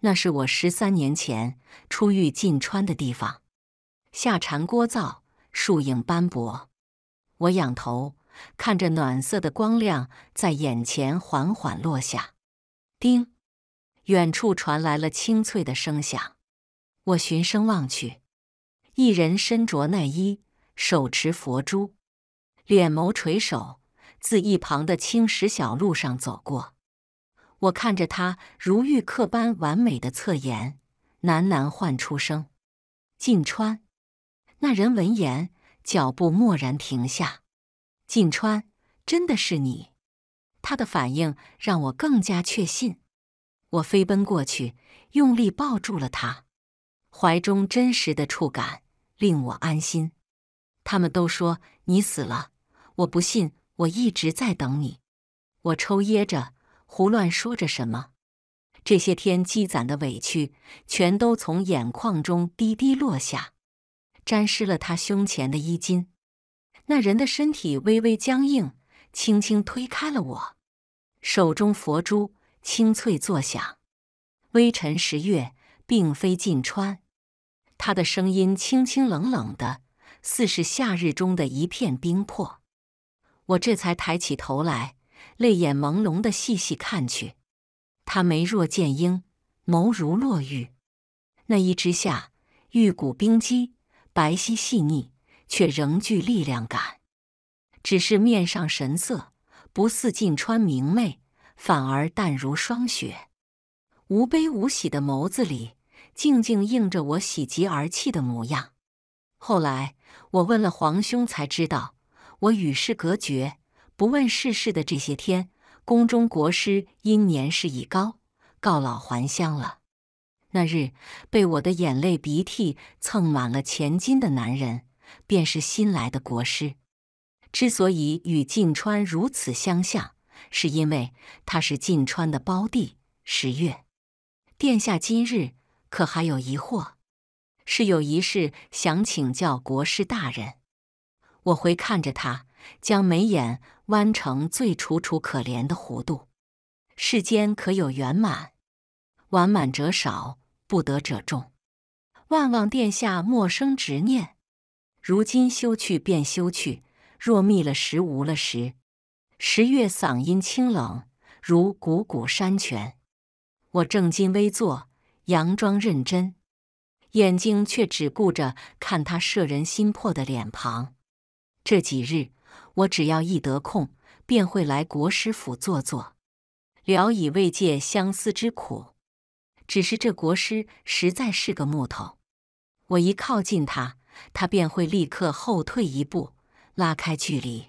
那是我十三年前出狱进川的地方。夏蝉聒噪，树影斑驳，我仰头看着暖色的光亮在眼前缓缓落下。叮，远处传来了清脆的声响。我循声望去，一人身着内衣，手持佛珠，脸眸垂首。自一旁的青石小路上走过，我看着他如玉刻般完美的侧颜，喃喃唤出声：“晋川。”那人闻言，脚步蓦然停下。“晋川，真的是你？”他的反应让我更加确信。我飞奔过去，用力抱住了他，怀中真实的触感令我安心。他们都说你死了，我不信。我一直在等你，我抽噎着，胡乱说着什么。这些天积攒的委屈，全都从眼眶中滴滴落下，沾湿了他胸前的衣襟。那人的身体微微僵硬，轻轻推开了我。手中佛珠清脆作响。微尘十月，并非尽川。他的声音清清冷冷的，似是夏日中的一片冰魄。我这才抬起头来，泪眼朦胧的细细看去，他眉若剑英，眸如落玉，那衣之下，玉骨冰肌，白皙细腻，却仍具力量感。只是面上神色不似近川明媚，反而淡如霜雪，无悲无喜的眸子里静静映着我喜极而泣的模样。后来我问了皇兄，才知道。我与世隔绝，不问世事的这些天，宫中国师因年事已高，告老还乡了。那日被我的眼泪鼻涕蹭满了前襟的男人，便是新来的国师。之所以与晋川如此相像，是因为他是晋川的胞弟。十月，殿下今日可还有疑惑？是有一事想请教国师大人。我回看着他，将眉眼弯成最楚楚可怜的弧度。世间可有圆满？完满者少，不得者众。万望殿下莫生执念。如今休去便休去，若觅了时无了时。十月嗓音清冷，如汩汩山泉。我正襟危坐，佯装认真，眼睛却只顾着看他摄人心魄的脸庞。这几日，我只要一得空，便会来国师府坐坐，聊以慰藉相思之苦。只是这国师实在是个木头，我一靠近他，他便会立刻后退一步，拉开距离，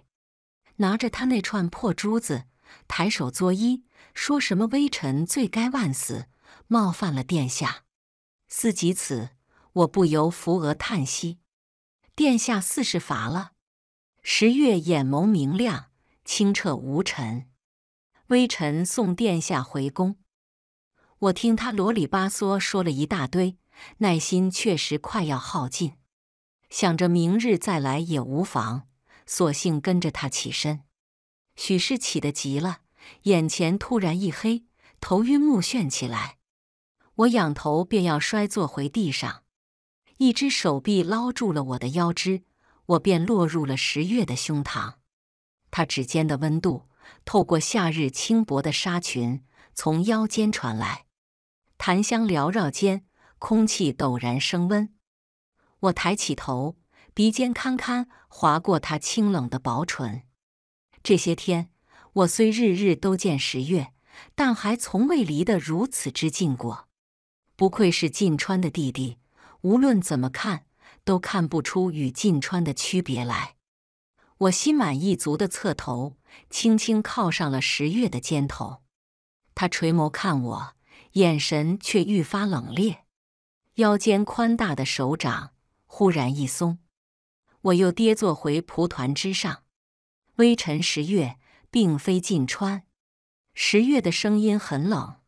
拿着他那串破珠子，抬手作揖，说什么“微臣罪该万死，冒犯了殿下”。思及此，我不由扶额叹息：殿下似是乏了？十月眼眸明亮清澈无尘，微臣送殿下回宫。我听他罗里吧嗦说了一大堆，耐心确实快要耗尽，想着明日再来也无妨，索性跟着他起身。许是起得急了，眼前突然一黑，头晕目眩起来。我仰头便要摔坐回地上，一只手臂捞住了我的腰肢。我便落入了十月的胸膛，他指尖的温度透过夏日轻薄的纱裙从腰间传来，檀香缭绕间，空气陡然升温。我抬起头，鼻尖堪堪划过他清冷的薄唇。这些天，我虽日日都见十月，但还从未离得如此之近过。不愧是晋川的弟弟，无论怎么看。都看不出与进川的区别来，我心满意足的侧头，轻轻靠上了十月的肩头。他垂眸看我，眼神却愈发冷冽。腰间宽大的手掌忽然一松，我又跌坐回蒲团之上。微臣十月，并非进川。十月的声音很冷，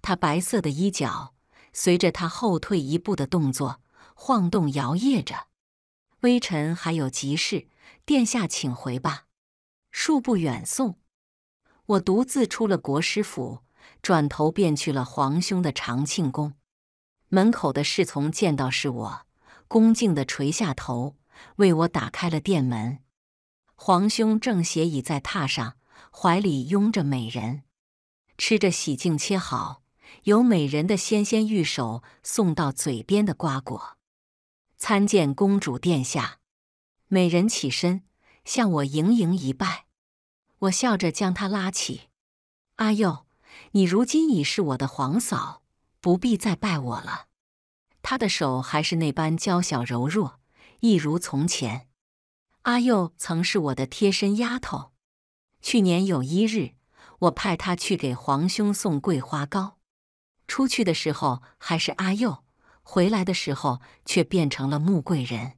他白色的衣角随着他后退一步的动作。晃动摇曳着，微臣还有急事，殿下请回吧，恕不远送。我独自出了国师府，转头便去了皇兄的长庆宫。门口的侍从见到是我，恭敬的垂下头，为我打开了殿门。皇兄正斜倚在榻上，怀里拥着美人，吃着洗净切好、由美人的纤纤玉手送到嘴边的瓜果。参见公主殿下，美人起身向我盈盈一拜，我笑着将她拉起。阿佑，你如今已是我的皇嫂，不必再拜我了。她的手还是那般娇小柔弱，一如从前。阿佑曾是我的贴身丫头，去年有一日，我派她去给皇兄送桂花糕，出去的时候还是阿佑。回来的时候，却变成了穆贵人。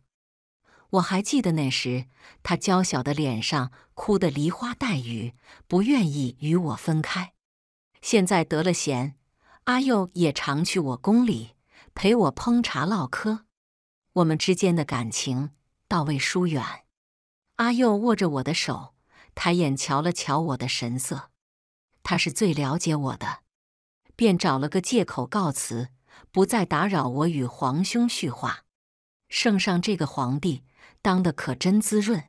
我还记得那时，她娇小的脸上哭得梨花带雨，不愿意与我分开。现在得了闲，阿佑也常去我宫里陪我烹茶唠嗑，我们之间的感情倒未疏远。阿佑握着我的手，抬眼瞧了瞧我的神色，他是最了解我的，便找了个借口告辞。不再打扰我与皇兄叙话。圣上这个皇帝当的可真滋润，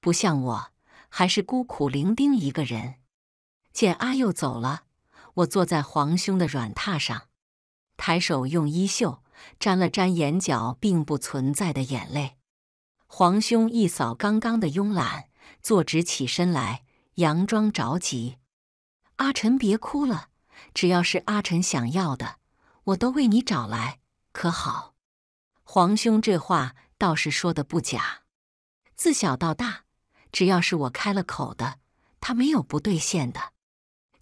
不像我，还是孤苦伶仃一个人。见阿佑走了，我坐在皇兄的软榻上，抬手用衣袖沾了沾眼角并不存在的眼泪。皇兄一扫刚刚的慵懒，坐直起身来，佯装着急：“阿臣别哭了，只要是阿臣想要的。”我都为你找来，可好？皇兄这话倒是说的不假。自小到大，只要是我开了口的，他没有不兑现的。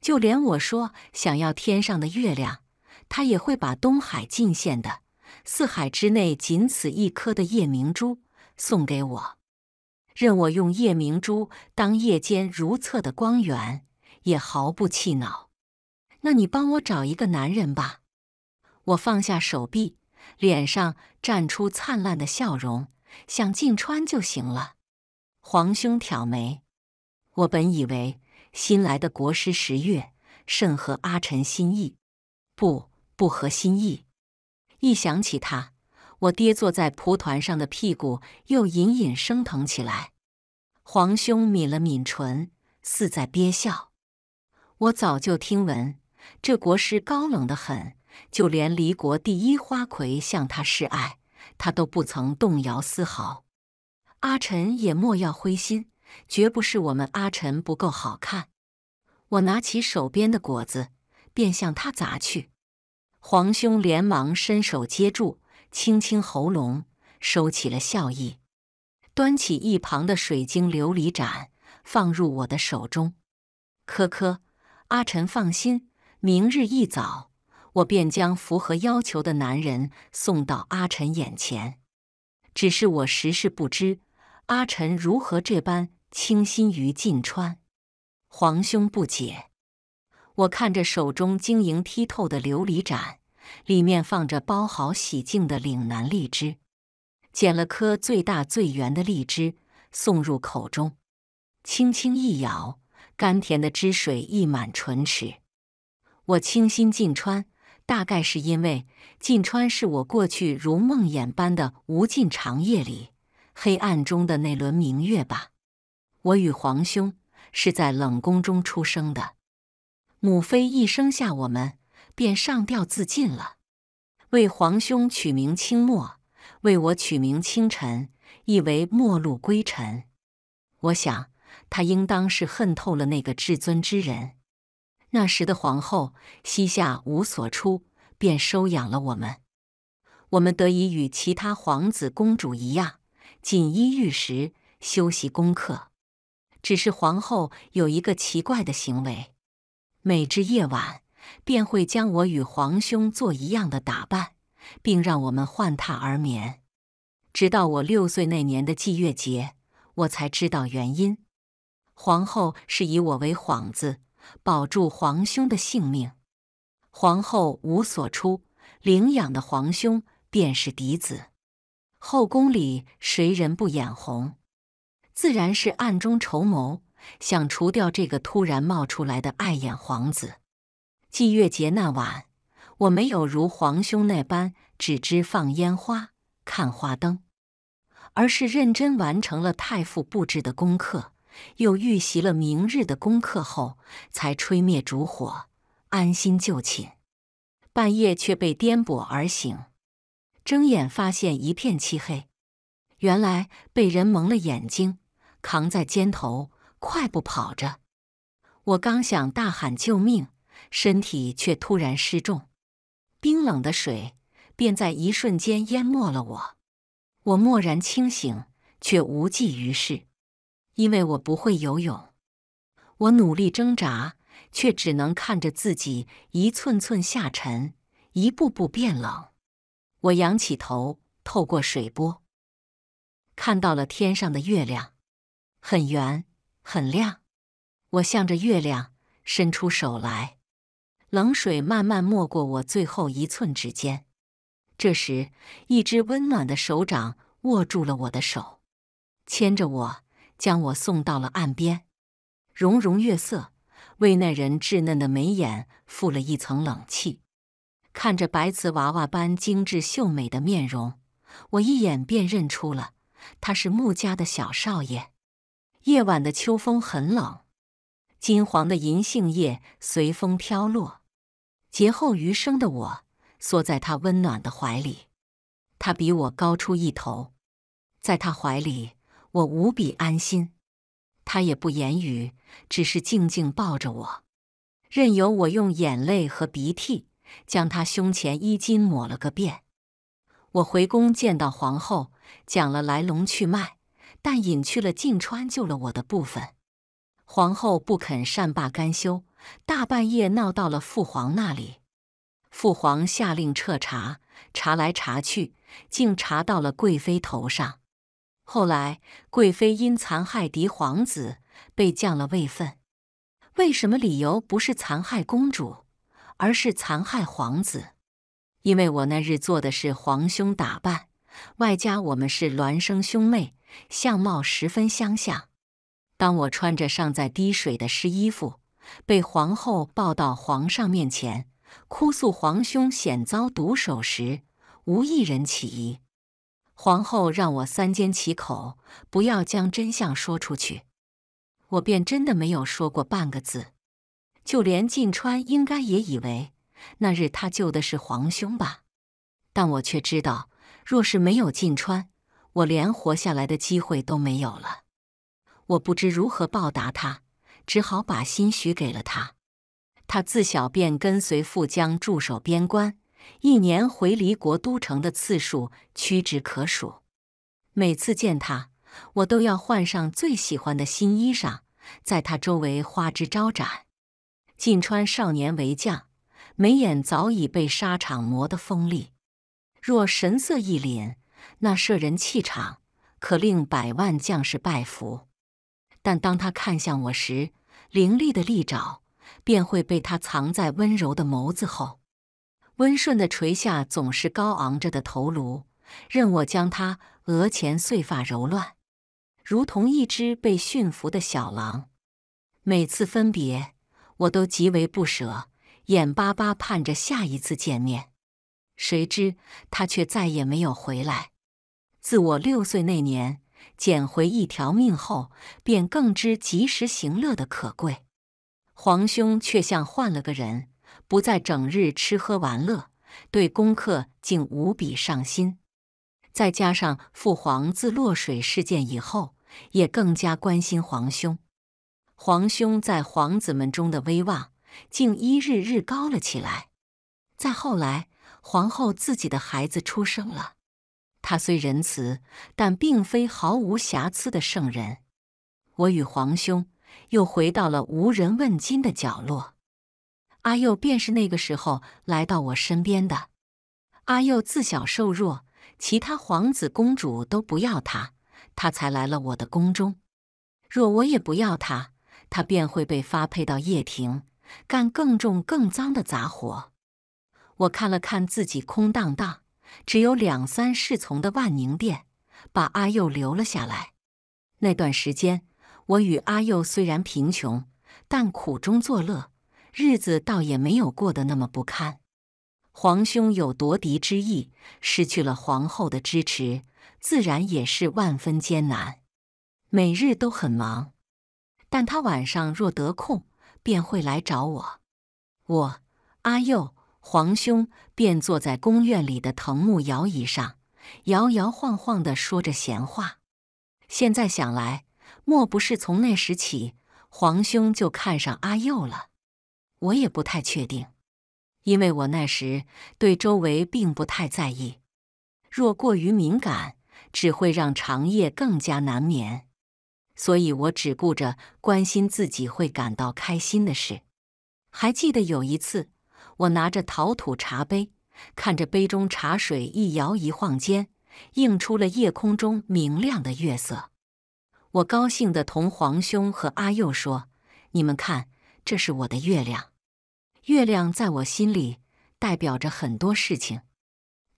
就连我说想要天上的月亮，他也会把东海尽献的四海之内仅此一颗的夜明珠送给我，任我用夜明珠当夜间如厕的光源，也毫不气恼。那你帮我找一个男人吧。我放下手臂，脸上绽出灿烂的笑容，想进川就行了。皇兄挑眉，我本以为新来的国师十月甚合阿臣心意，不不合心意。一想起他，我跌坐在蒲团上的屁股又隐隐升腾起来。皇兄抿了抿唇，似在憋笑。我早就听闻这国师高冷的很。就连离国第一花魁向他示爱，他都不曾动摇丝毫。阿晨也莫要灰心，绝不是我们阿晨不够好看。我拿起手边的果子，便向他砸去。皇兄连忙伸手接住，轻轻喉咙，收起了笑意，端起一旁的水晶琉璃盏，放入我的手中。科科，阿晨放心，明日一早。我便将符合要求的男人送到阿辰眼前，只是我实事不知，阿辰如何这般倾心于晋川？皇兄不解。我看着手中晶莹剔透的琉璃盏，里面放着包好洗净的岭南荔枝，捡了颗最大最圆的荔枝送入口中，轻轻一咬，甘甜的汁水溢满唇齿。我倾心晋川。大概是因为晋川是我过去如梦魇般的无尽长夜里黑暗中的那轮明月吧。我与皇兄是在冷宫中出生的，母妃一生下我们便上吊自尽了。为皇兄取名清末，为我取名清晨，意为末路归尘。我想他应当是恨透了那个至尊之人。那时的皇后膝下无所出，便收养了我们。我们得以与其他皇子公主一样，锦衣玉食，修习功课。只是皇后有一个奇怪的行为：每至夜晚，便会将我与皇兄做一样的打扮，并让我们换榻而眠。直到我六岁那年的祭月节，我才知道原因。皇后是以我为幌子。保住皇兄的性命，皇后无所出，领养的皇兄便是嫡子。后宫里谁人不眼红？自然是暗中筹谋，想除掉这个突然冒出来的碍眼皇子。祭月节那晚，我没有如皇兄那般只知放烟花、看花灯，而是认真完成了太傅布置的功课。又预习了明日的功课后，才吹灭烛火，安心就寝。半夜却被颠簸而醒，睁眼发现一片漆黑，原来被人蒙了眼睛，扛在肩头，快步跑着。我刚想大喊救命，身体却突然失重，冰冷的水便在一瞬间淹没了我。我蓦然清醒，却无济于事。因为我不会游泳，我努力挣扎，却只能看着自己一寸寸下沉，一步步变冷。我仰起头，透过水波，看到了天上的月亮，很圆，很亮。我向着月亮伸出手来，冷水慢慢没过我最后一寸指尖。这时，一只温暖的手掌握住了我的手，牵着我。将我送到了岸边，融融月色为那人稚嫩的眉眼附了一层冷气。看着白瓷娃娃般精致秀美的面容，我一眼便认出了他是穆家的小少爷。夜晚的秋风很冷，金黄的银杏叶随风飘落。劫后余生的我缩在他温暖的怀里，他比我高出一头，在他怀里。我无比安心，他也不言语，只是静静抱着我，任由我用眼泪和鼻涕将他胸前衣襟抹了个遍。我回宫见到皇后，讲了来龙去脉，但隐去了靖川救了我的部分。皇后不肯善罢甘休，大半夜闹到了父皇那里。父皇下令彻查，查来查去，竟查到了贵妃头上。后来，贵妃因残害嫡皇子被降了位分。为什么理由不是残害公主，而是残害皇子？因为我那日做的是皇兄打扮，外加我们是孪生兄妹，相貌十分相像。当我穿着尚在滴水的湿衣服，被皇后抱到皇上面前，哭诉皇兄险遭毒手时，无一人起疑。皇后让我三缄其口，不要将真相说出去。我便真的没有说过半个字。就连晋川应该也以为那日他救的是皇兄吧？但我却知道，若是没有晋川，我连活下来的机会都没有了。我不知如何报答他，只好把心许给了他。他自小便跟随富江驻守边关。一年回离国都城的次数屈指可数，每次见他，我都要换上最喜欢的新衣裳，在他周围花枝招展。晋川少年为将，眉眼早已被沙场磨得锋利，若神色一凛，那摄人气场可令百万将士拜服。但当他看向我时，凌厉的利爪便会被他藏在温柔的眸子后。温顺的垂下总是高昂着的头颅，任我将他额前碎发揉乱，如同一只被驯服的小狼。每次分别，我都极为不舍，眼巴巴盼着下一次见面。谁知他却再也没有回来。自我六岁那年捡回一条命后，便更知及时行乐的可贵。皇兄却像换了个人。不再整日吃喝玩乐，对功课竟无比上心。再加上父皇自落水事件以后，也更加关心皇兄。皇兄在皇子们中的威望，竟一日日高了起来。再后来，皇后自己的孩子出生了。他虽仁慈，但并非毫无瑕疵的圣人。我与皇兄又回到了无人问津的角落。阿佑便是那个时候来到我身边的。阿佑自小瘦弱，其他皇子公主都不要他，他才来了我的宫中。若我也不要他，他便会被发配到掖庭，干更重更脏的杂活。我看了看自己空荡荡，只有两三侍从的万宁殿，把阿佑留了下来。那段时间，我与阿佑虽然贫穷，但苦中作乐。日子倒也没有过得那么不堪。皇兄有夺嫡之意，失去了皇后的支持，自然也是万分艰难。每日都很忙，但他晚上若得空，便会来找我。我阿佑、皇兄便坐在宫院里的藤木摇椅上，摇摇晃晃的说着闲话。现在想来，莫不是从那时起，皇兄就看上阿佑了？我也不太确定，因为我那时对周围并不太在意。若过于敏感，只会让长夜更加难眠。所以我只顾着关心自己会感到开心的事。还记得有一次，我拿着陶土茶杯，看着杯中茶水一摇一晃间，映出了夜空中明亮的月色。我高兴的同皇兄和阿佑说：“你们看，这是我的月亮。”月亮在我心里代表着很多事情，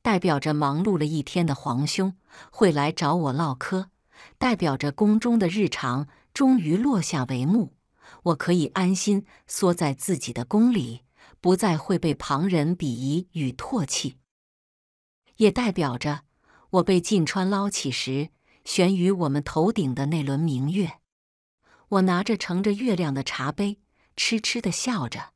代表着忙碌了一天的皇兄会来找我唠嗑，代表着宫中的日常终于落下帷幕，我可以安心缩在自己的宫里，不再会被旁人鄙夷与唾弃，也代表着我被晋川捞起时悬于我们头顶的那轮明月。我拿着盛着月亮的茶杯，痴痴的笑着。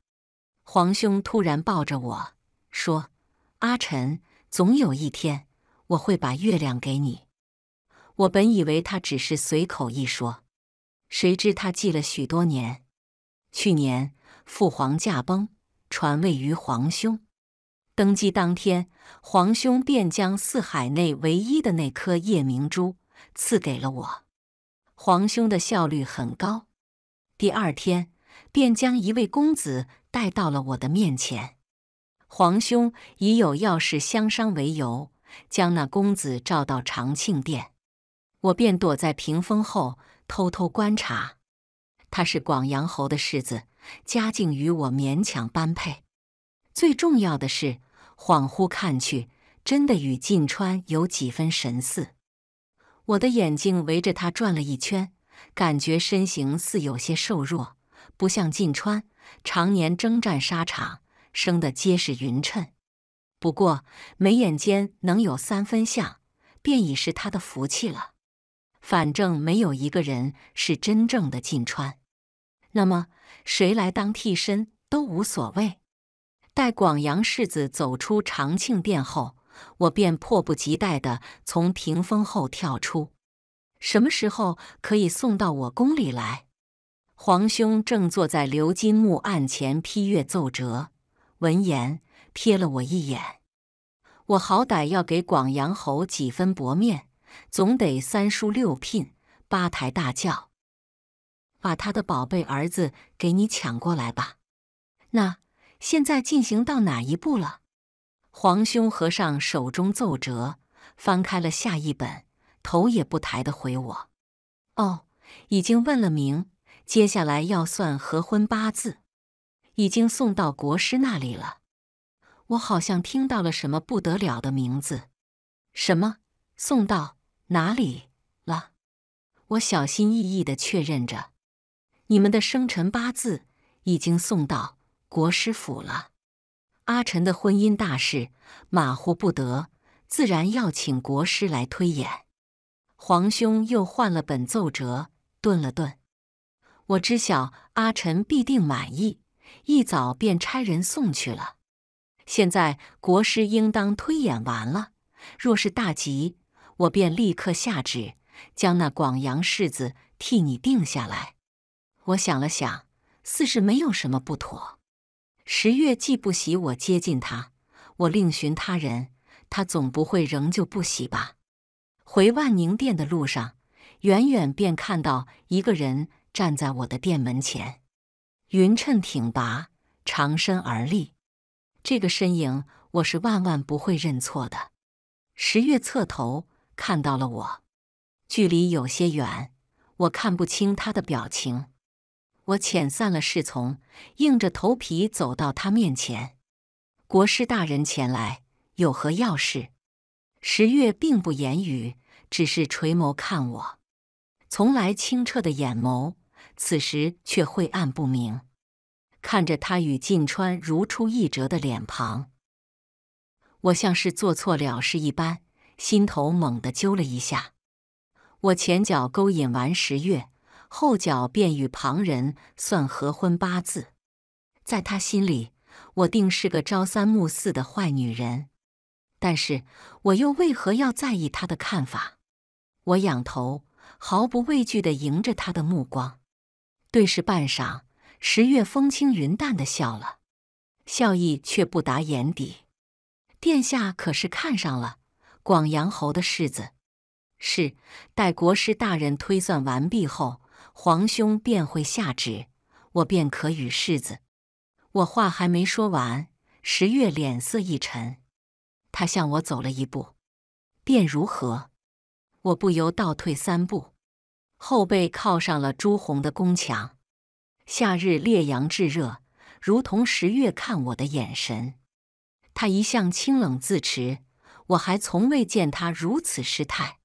皇兄突然抱着我说：“阿臣，总有一天我会把月亮给你。”我本以为他只是随口一说，谁知他记了许多年。去年父皇驾崩，传位于皇兄。登基当天，皇兄便将四海内唯一的那颗夜明珠赐给了我。皇兄的效率很高，第二天便将一位公子。带到了我的面前，皇兄以有要事相商为由，将那公子召到长庆殿。我便躲在屏风后偷偷观察。他是广阳侯的世子，家境与我勉强般配。最重要的是，恍惚看去，真的与晋川有几分神似。我的眼睛围着他转了一圈，感觉身形似有些瘦弱，不像晋川。常年征战沙场，生得皆是匀称，不过眉眼间能有三分像，便已是他的福气了。反正没有一个人是真正的晋川，那么谁来当替身都无所谓。待广阳世子走出长庆殿后，我便迫不及待地从屏风后跳出。什么时候可以送到我宫里来？皇兄正坐在鎏金木案前批阅奏折，闻言瞥了我一眼。我好歹要给广阳侯几分薄面，总得三书六聘、八抬大轿，把他的宝贝儿子给你抢过来吧。那现在进行到哪一步了？皇兄合上手中奏折，翻开了下一本，头也不抬地回我：“哦，已经问了名。”接下来要算合婚八字，已经送到国师那里了。我好像听到了什么不得了的名字。什么送到哪里了？我小心翼翼的确认着。你们的生辰八字已经送到国师府了。阿晨的婚姻大事马虎不得，自然要请国师来推演。皇兄又换了本奏折，顿了顿。我知晓阿辰必定满意，一早便差人送去了。现在国师应当推演完了，若是大吉，我便立刻下旨将那广阳世子替你定下来。我想了想，似是没有什么不妥。十月既不喜我接近他，我另寻他人，他总不会仍旧不喜吧？回万宁殿的路上，远远便看到一个人。站在我的店门前，匀称挺拔，长身而立，这个身影我是万万不会认错的。十月侧头看到了我，距离有些远，我看不清他的表情。我遣散了侍从，硬着头皮走到他面前。国师大人前来有何要事？十月并不言语，只是垂眸看我，从来清澈的眼眸。此时却晦暗不明，看着他与晋川如出一辙的脸庞，我像是做错了事一般，心头猛地揪了一下。我前脚勾引完十月，后脚便与旁人算合婚八字，在他心里，我定是个朝三暮四的坏女人。但是我又为何要在意他的看法？我仰头，毫不畏惧的迎着他的目光。对视半晌，十月风轻云淡的笑了，笑意却不达眼底。殿下可是看上了广阳侯的世子？是，待国师大人推算完毕后，皇兄便会下旨，我便可与世子。我话还没说完，十月脸色一沉，他向我走了一步，便如何？我不由倒退三步。后背靠上了朱红的宫墙，夏日烈阳炙热，如同十月看我的眼神。他一向清冷自持，我还从未见他如此失态。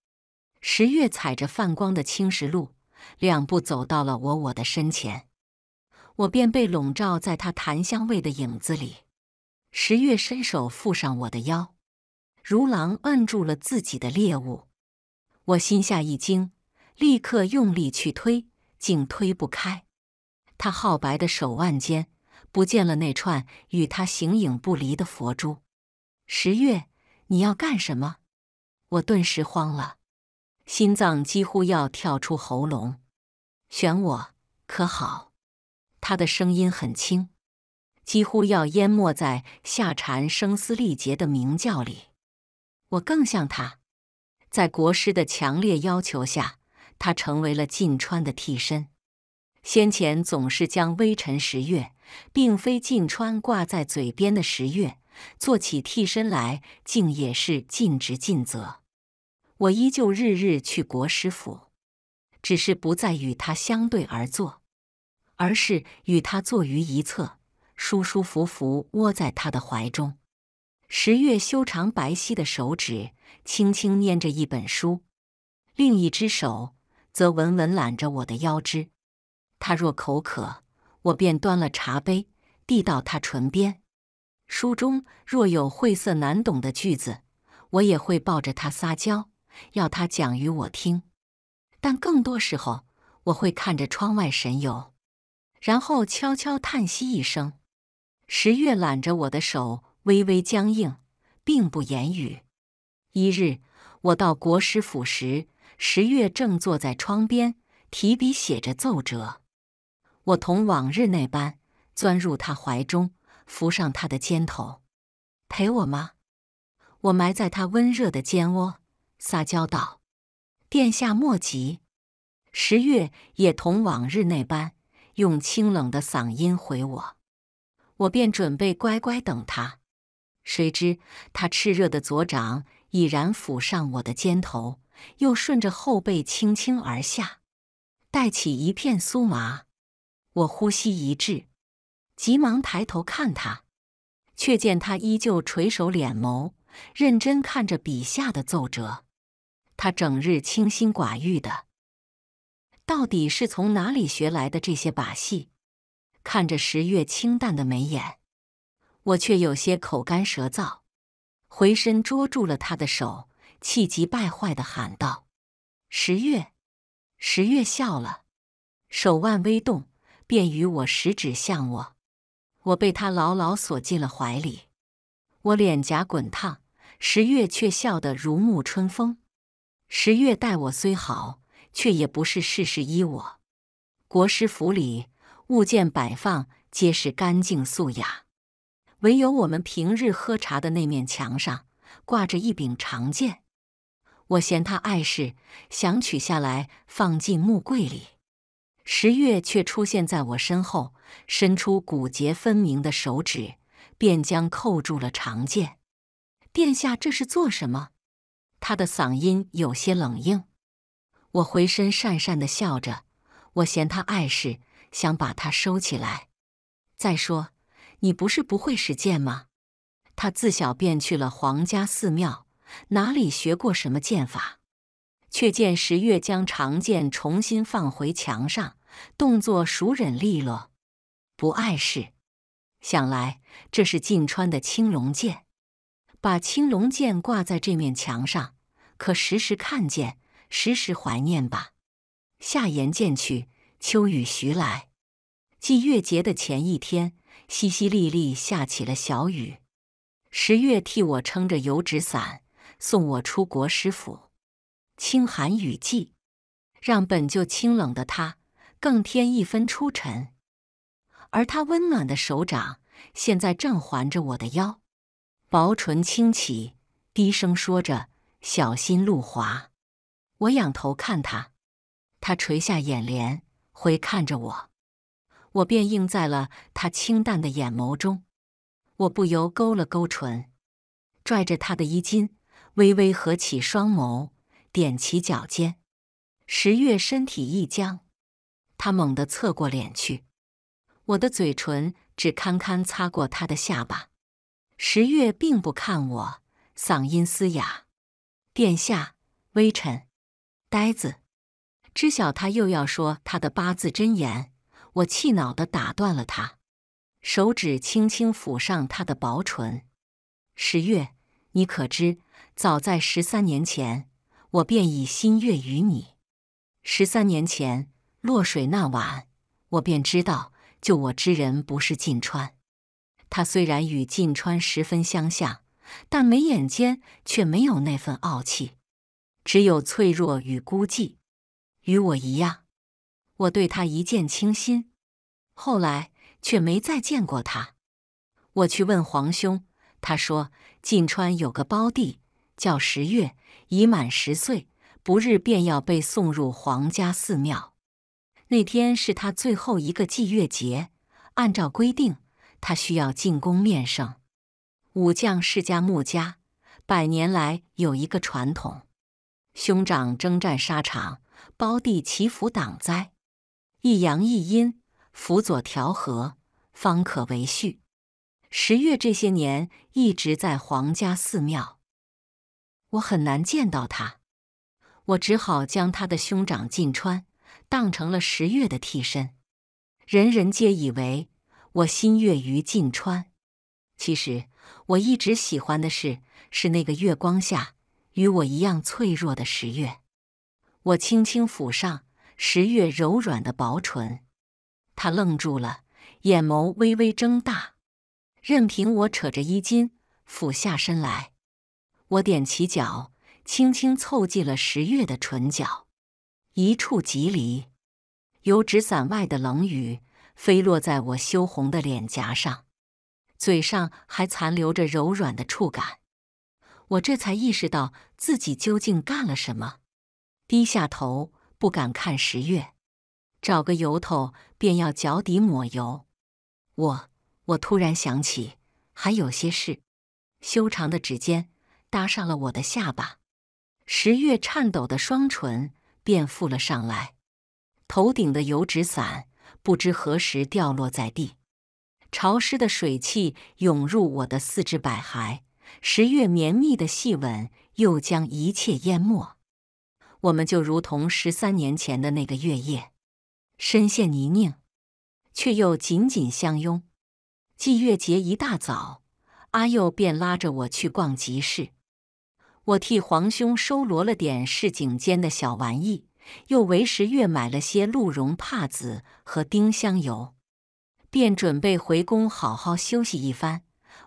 十月踩着泛光的青石路，两步走到了我我的身前，我便被笼罩在他檀香味的影子里。十月伸手附上我的腰，如狼摁住了自己的猎物。我心下一惊。立刻用力去推，竟推不开。他皓白的手腕间不见了那串与他形影不离的佛珠。十月，你要干什么？我顿时慌了，心脏几乎要跳出喉咙。选我可好？他的声音很轻，几乎要淹没在夏蝉声嘶力竭的鸣叫里。我更像他，在国师的强烈要求下。他成为了晋川的替身，先前总是将微臣十月，并非晋川挂在嘴边的十月，做起替身来竟也是尽职尽责。我依旧日日去国师府，只是不再与他相对而坐，而是与他坐于一侧，舒舒服服窝在他的怀中。十月修长白皙的手指轻轻捏着一本书，另一只手。则稳稳揽着我的腰肢，他若口渴，我便端了茶杯递到他唇边。书中若有晦涩难懂的句子，我也会抱着他撒娇，要他讲与我听。但更多时候，我会看着窗外神游，然后悄悄叹息一声。十月揽着我的手微微僵硬，并不言语。一日，我到国师府时。十月正坐在窗边，提笔写着奏折。我同往日那般钻入他怀中，扶上他的肩头，陪我吗？我埋在他温热的肩窝，撒娇道：“殿下莫急。”十月也同往日那般，用清冷的嗓音回我。我便准备乖乖等他，谁知他炽热的左掌已然抚上我的肩头。又顺着后背轻轻而下，带起一片酥麻。我呼吸一滞，急忙抬头看他，却见他依旧垂首敛眸，认真看着笔下的奏折。他整日清心寡欲的，到底是从哪里学来的这些把戏？看着十月清淡的眉眼，我却有些口干舌燥，回身捉住了他的手。气急败坏的喊道：“十月！”十月笑了，手腕微动，便与我十指相握。我被他牢牢锁进了怀里，我脸颊滚烫，十月却笑得如沐春风。十月待我虽好，却也不是事事依我。国师府里物件摆放皆是干净素雅，唯有我们平日喝茶的那面墙上挂着一柄长剑。我嫌它碍事，想取下来放进木柜里。十月却出现在我身后，伸出骨节分明的手指，便将扣住了长剑。殿下这是做什么？他的嗓音有些冷硬。我回身讪讪的笑着。我嫌他碍事，想把它收起来。再说，你不是不会使剑吗？他自小便去了皇家寺庙。哪里学过什么剑法？却见十月将长剑重新放回墙上，动作熟忍利落，不碍事。想来这是晋川的青龙剑，把青龙剑挂在这面墙上，可时时看见，时时怀念吧。夏炎渐去，秋雨徐来。祭月节的前一天，淅淅沥沥下起了小雨。十月替我撑着油纸伞。送我出国，师府。清寒雨季，让本就清冷的他更添一分出尘。而他温暖的手掌，现在正环着我的腰，薄唇轻启，低声说着：“小心路滑。”我仰头看他，他垂下眼帘，回看着我，我便映在了他清淡的眼眸中。我不由勾了勾唇，拽着他的衣襟。微微合起双眸，踮起脚尖，十月身体一僵，他猛地侧过脸去，我的嘴唇只堪堪擦过他的下巴。十月并不看我，嗓音嘶哑：“殿下，微臣，呆子。”知晓他又要说他的八字真言，我气恼的打断了他，手指轻轻抚上他的薄唇：“十月，你可知？”早在十三年前，我便已心悦于你。十三年前落水那晚，我便知道救我之人不是晋川。他虽然与晋川十分相像，但眉眼间却没有那份傲气，只有脆弱与孤寂。与我一样，我对他一见倾心，后来却没再见过他。我去问皇兄，他说晋川有个胞弟。叫十月，已满十岁，不日便要被送入皇家寺庙。那天是他最后一个祭月节，按照规定，他需要进宫面圣。武将世家穆家百年来有一个传统：兄长征战沙场，胞弟祈福挡灾，一阳一阴，辅佐调和，方可为序。十月这些年一直在皇家寺庙。我很难见到他，我只好将他的兄长近川当成了十月的替身。人人皆以为我心悦于近川，其实我一直喜欢的是是那个月光下与我一样脆弱的十月。我轻轻抚上十月柔软的薄唇，他愣住了，眼眸微微睁大，任凭我扯着衣襟俯下身来。我踮起脚，轻轻凑近了十月的唇角，一触即离。油纸伞外的冷雨飞落在我羞红的脸颊上，嘴上还残留着柔软的触感。我这才意识到自己究竟干了什么，低下头不敢看十月，找个由头便要脚底抹油。我……我突然想起还有些事，修长的指尖。搭上了我的下巴，十月颤抖的双唇便附了上来。头顶的油纸伞不知何时掉落在地，潮湿的水汽涌入我的四肢百骸，十月绵密的细吻又将一切淹没。我们就如同十三年前的那个月夜，深陷泥泞，却又紧紧相拥。祭月节一大早，阿佑便拉着我去逛集市。我替皇兄收罗了点市井间的小玩意，又为十月买了些鹿茸帕子和丁香油，便准备回宫好好休息一番。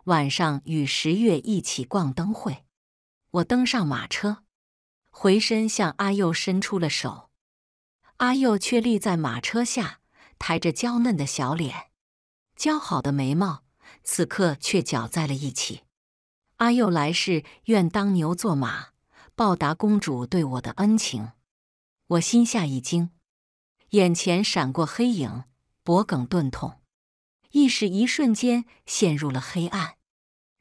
晚上与十月一起逛灯会。我登上马车，回身向阿佑伸出了手，阿佑却立在马车下，抬着娇嫩的小脸，姣好的眉毛此刻却绞在了一起。阿佑来世愿当牛做马，报答公主对我的恩情。我心下一惊，眼前闪过黑影，脖梗钝痛，意识一瞬间陷入了黑暗。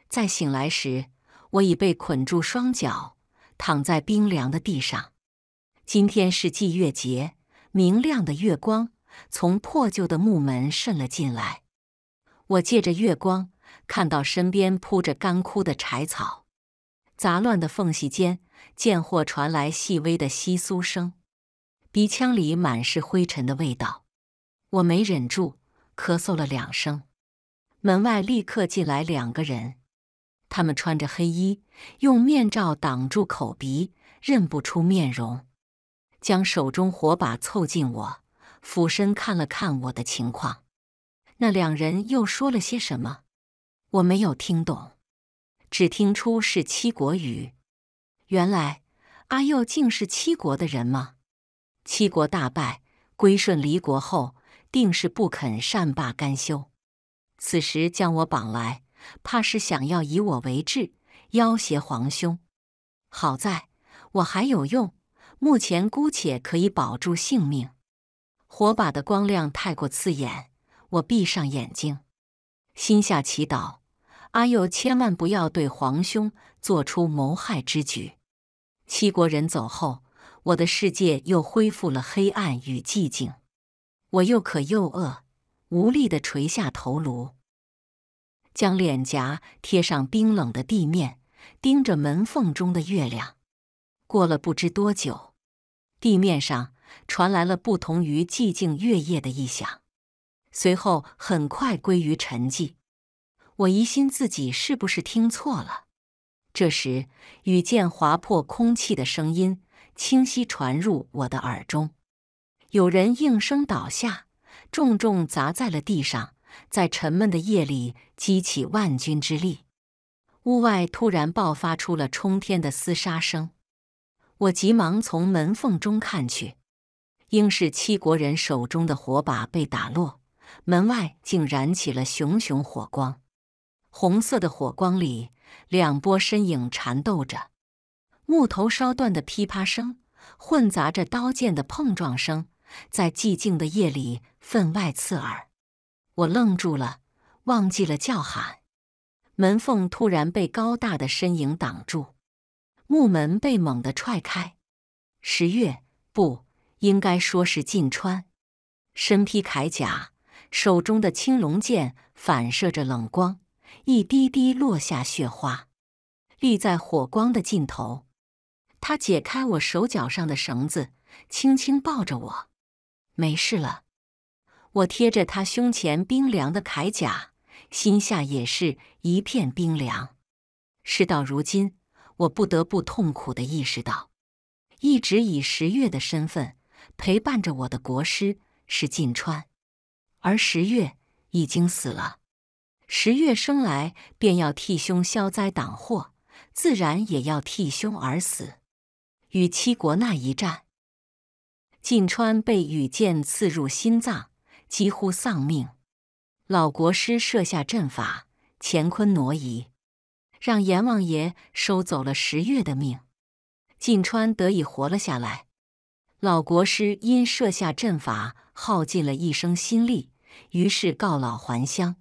再醒来时，我已被捆住双脚，躺在冰凉的地上。今天是祭月节，明亮的月光从破旧的木门渗了进来。我借着月光。看到身边铺着干枯的柴草，杂乱的缝隙间，贱货传来细微的窸窣声，鼻腔里满是灰尘的味道。我没忍住，咳嗽了两声。门外立刻进来两个人，他们穿着黑衣，用面罩挡住口鼻，认不出面容，将手中火把凑近我，俯身看了看我的情况。那两人又说了些什么？我没有听懂，只听出是七国语。原来阿佑竟是七国的人吗？七国大败，归顺离国后，定是不肯善罢甘休。此时将我绑来，怕是想要以我为质，要挟皇兄。好在我还有用，目前姑且可以保住性命。火把的光亮太过刺眼，我闭上眼睛，心下祈祷。阿佑千万不要对皇兄做出谋害之举。七国人走后，我的世界又恢复了黑暗与寂静。我又渴又饿，无力地垂下头颅，将脸颊贴上冰冷的地面，盯着门缝中的月亮。过了不知多久，地面上传来了不同于寂静月夜的异响，随后很快归于沉寂。我疑心自己是不是听错了。这时，羽箭划破空气的声音清晰传入我的耳中。有人应声倒下，重重砸在了地上，在沉闷的夜里激起万钧之力。屋外突然爆发出了冲天的厮杀声。我急忙从门缝中看去，应是七国人手中的火把被打落，门外竟燃起了熊熊火光。红色的火光里，两拨身影缠斗着，木头烧断的噼啪声混杂着刀剑的碰撞声，在寂静的夜里分外刺耳。我愣住了，忘记了叫喊。门缝突然被高大的身影挡住，木门被猛地踹开。十月不应该说是进川，身披铠甲，手中的青龙剑反射着冷光。一滴滴落下雪花，立在火光的尽头。他解开我手脚上的绳子，轻轻抱着我。没事了。我贴着他胸前冰凉的铠甲，心下也是一片冰凉。事到如今，我不得不痛苦的意识到，一直以十月的身份陪伴着我的国师是晋川，而十月已经死了。十月生来便要替兄消灾挡祸，自然也要替兄而死。与七国那一战，晋川被羽箭刺入心脏，几乎丧命。老国师设下阵法，乾坤挪移，让阎王爷收走了十月的命，晋川得以活了下来。老国师因设下阵法耗尽了一生心力，于是告老还乡。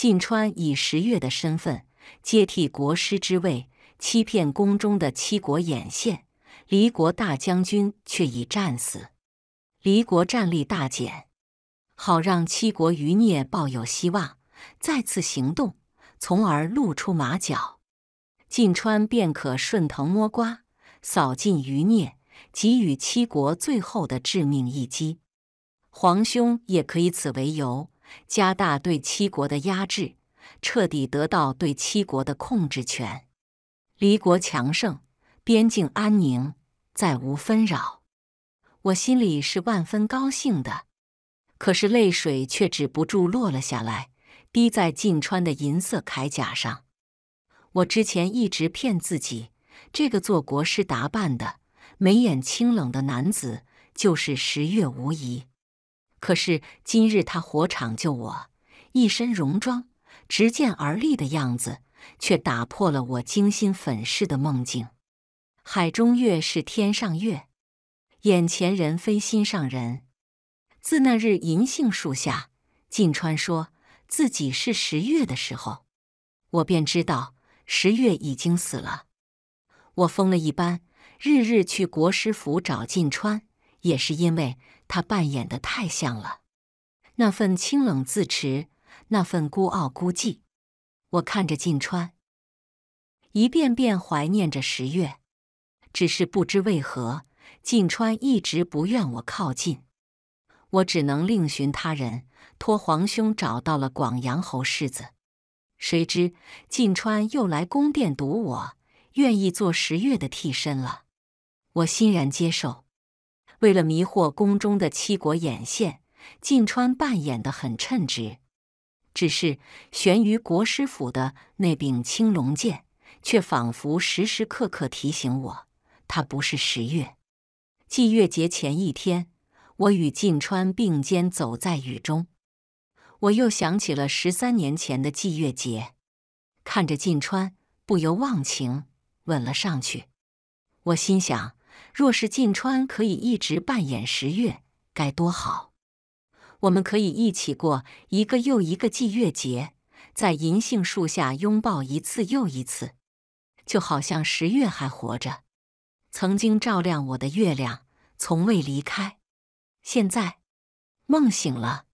晋川以十月的身份接替国师之位，欺骗宫中的七国眼线。离国大将军却已战死，离国战力大减。好让七国余孽抱有希望，再次行动，从而露出马脚。晋川便可顺藤摸瓜，扫尽余孽，给予七国最后的致命一击。皇兄也可以此为由。加大对七国的压制，彻底得到对七国的控制权。离国强盛，边境安宁，再无纷扰。我心里是万分高兴的，可是泪水却止不住落了下来，滴在晋川的银色铠甲上。我之前一直骗自己，这个做国师打扮的眉眼清冷的男子，就是十月无疑。可是今日他火场救我，一身戎装，执剑而立的样子，却打破了我精心粉饰的梦境。海中月是天上月，眼前人非心上人。自那日银杏树下，晋川说自己是十月的时候，我便知道十月已经死了。我疯了一般，日日去国师府找晋川，也是因为。他扮演的太像了，那份清冷自持，那份孤傲孤寂。我看着靳川，一遍遍怀念着十月，只是不知为何，靳川一直不愿我靠近。我只能另寻他人，托皇兄找到了广阳侯世子。谁知靳川又来宫殿堵我，愿意做十月的替身了。我欣然接受。为了迷惑宫中的七国眼线，晋川扮演的很称职。只是悬于国师府的那柄青龙剑，却仿佛时时刻刻提醒我，他不是十月。祭月节前一天，我与晋川并肩走在雨中，我又想起了十三年前的祭月节。看着晋川，不由忘情吻了上去。我心想。若是晋川可以一直扮演十月，该多好！我们可以一起过一个又一个祭月节，在银杏树下拥抱一次又一次，就好像十月还活着，曾经照亮我的月亮从未离开。现在，梦醒了，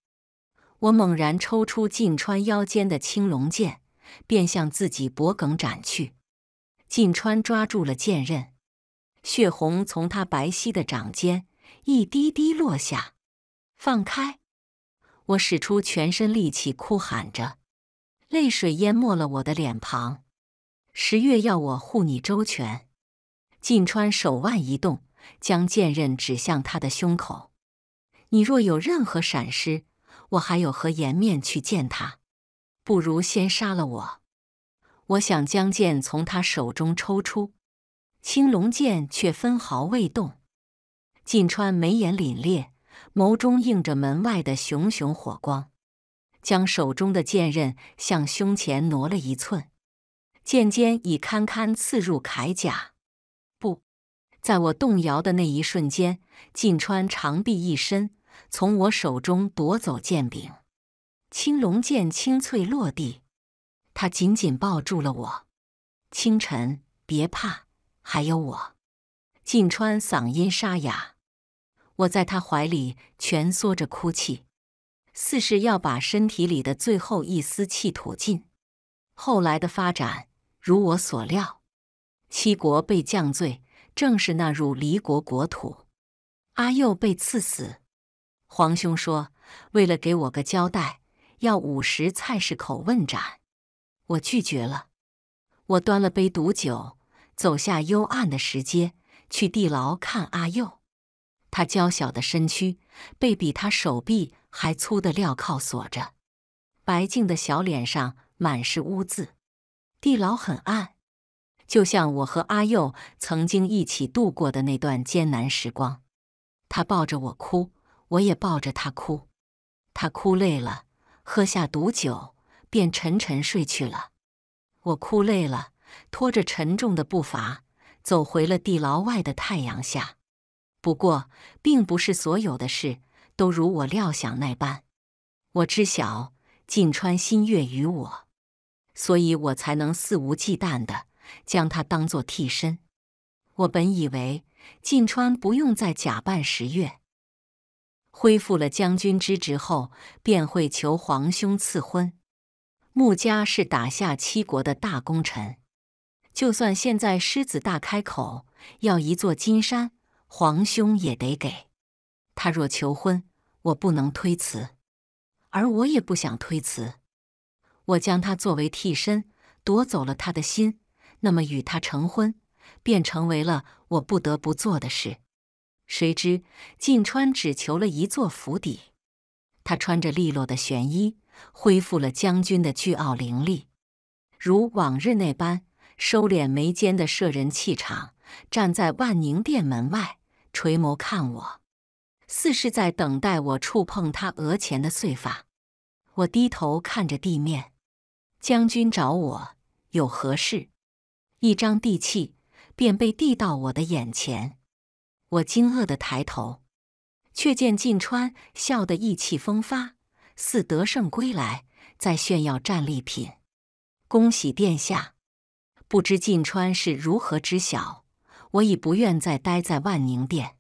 我猛然抽出晋川腰间的青龙剑，便向自己脖颈斩去。晋川抓住了剑刃。血红从他白皙的掌间一滴滴落下，放开！我使出全身力气，哭喊着，泪水淹没了我的脸庞。十月要我护你周全，靳川手腕一动，将剑刃指向他的胸口。你若有任何闪失，我还有何颜面去见他？不如先杀了我！我想将剑从他手中抽出。青龙剑却分毫未动，晋川眉眼凛冽，眸中映着门外的熊熊火光，将手中的剑刃向胸前挪了一寸，剑尖已堪堪刺入铠甲。不，在我动摇的那一瞬间，晋川长臂一伸，从我手中夺走剑柄，青龙剑清脆落地，他紧紧抱住了我。清晨，别怕。还有我，晋川嗓音沙哑，我在他怀里蜷缩着哭泣，似是要把身体里的最后一丝气吐尽。后来的发展如我所料，七国被降罪，正式纳入离国国土。阿佑被赐死，皇兄说为了给我个交代，要五十菜市口问斩，我拒绝了。我端了杯毒酒。走下幽暗的石阶，去地牢看阿佑。他娇小的身躯被比他手臂还粗的镣铐锁着，白净的小脸上满是污渍。地牢很暗，就像我和阿佑曾经一起度过的那段艰难时光。他抱着我哭，我也抱着他哭。他哭累了，喝下毒酒，便沉沉睡去了。我哭累了。拖着沉重的步伐走回了地牢外的太阳下。不过，并不是所有的事都如我料想那般。我知晓近川新月于我，所以我才能肆无忌惮地将他当作替身。我本以为近川不用再假扮十月，恢复了将军之职后，便会求皇兄赐婚。穆家是打下七国的大功臣。就算现在狮子大开口，要一座金山，皇兄也得给。他若求婚，我不能推辞，而我也不想推辞。我将他作为替身，夺走了他的心，那么与他成婚，便成为了我不得不做的事。谁知晋川只求了一座府邸。他穿着利落的玄衣，恢复了将军的倨傲凌厉，如往日那般。收敛眉间的摄人气场，站在万宁殿门外，垂眸看我，似是在等待我触碰他额前的碎发。我低头看着地面，将军找我有何事？一张地契便被递到我的眼前。我惊愕地抬头，却见晋川笑得意气风发，似得胜归来，在炫耀战利品。恭喜殿下！不知晋川是如何知晓？我已不愿再待在万宁殿。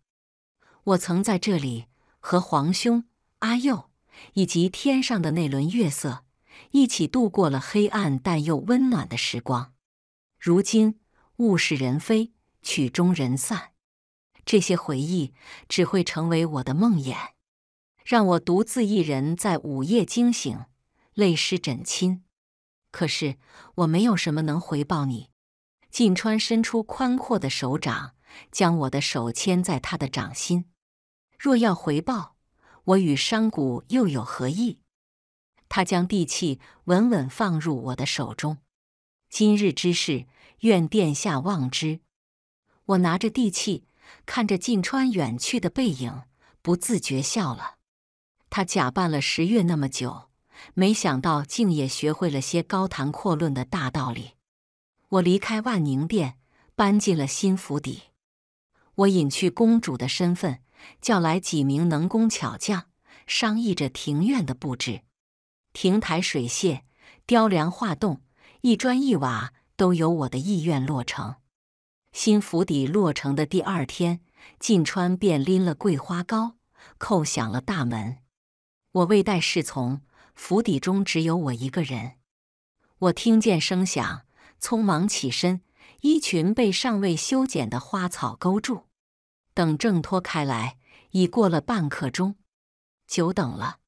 我曾在这里和皇兄阿佑以及天上的那轮月色一起度过了黑暗但又温暖的时光。如今物是人非，曲终人散，这些回忆只会成为我的梦魇，让我独自一人在午夜惊醒，泪湿枕衾。可是我没有什么能回报你。晋川伸出宽阔的手掌，将我的手牵在他的掌心。若要回报，我与山谷又有何异？他将地契稳稳放入我的手中。今日之事，愿殿下忘之。我拿着地契，看着晋川远去的背影，不自觉笑了。他假扮了十月那么久。没想到，竟也学会了些高谈阔论的大道理。我离开万宁殿，搬进了新府邸。我隐去公主的身份，叫来几名能工巧匠，商议着庭院的布置。亭台水榭，雕梁画栋，一砖一瓦都由我的意愿落成。新府邸落成的第二天，晋川便拎了桂花糕，叩响了大门。我未待侍从。府邸中只有我一个人，我听见声响，匆忙起身，衣裙被尚未修剪的花草勾住，等挣脱开来，已过了半刻钟，久等了。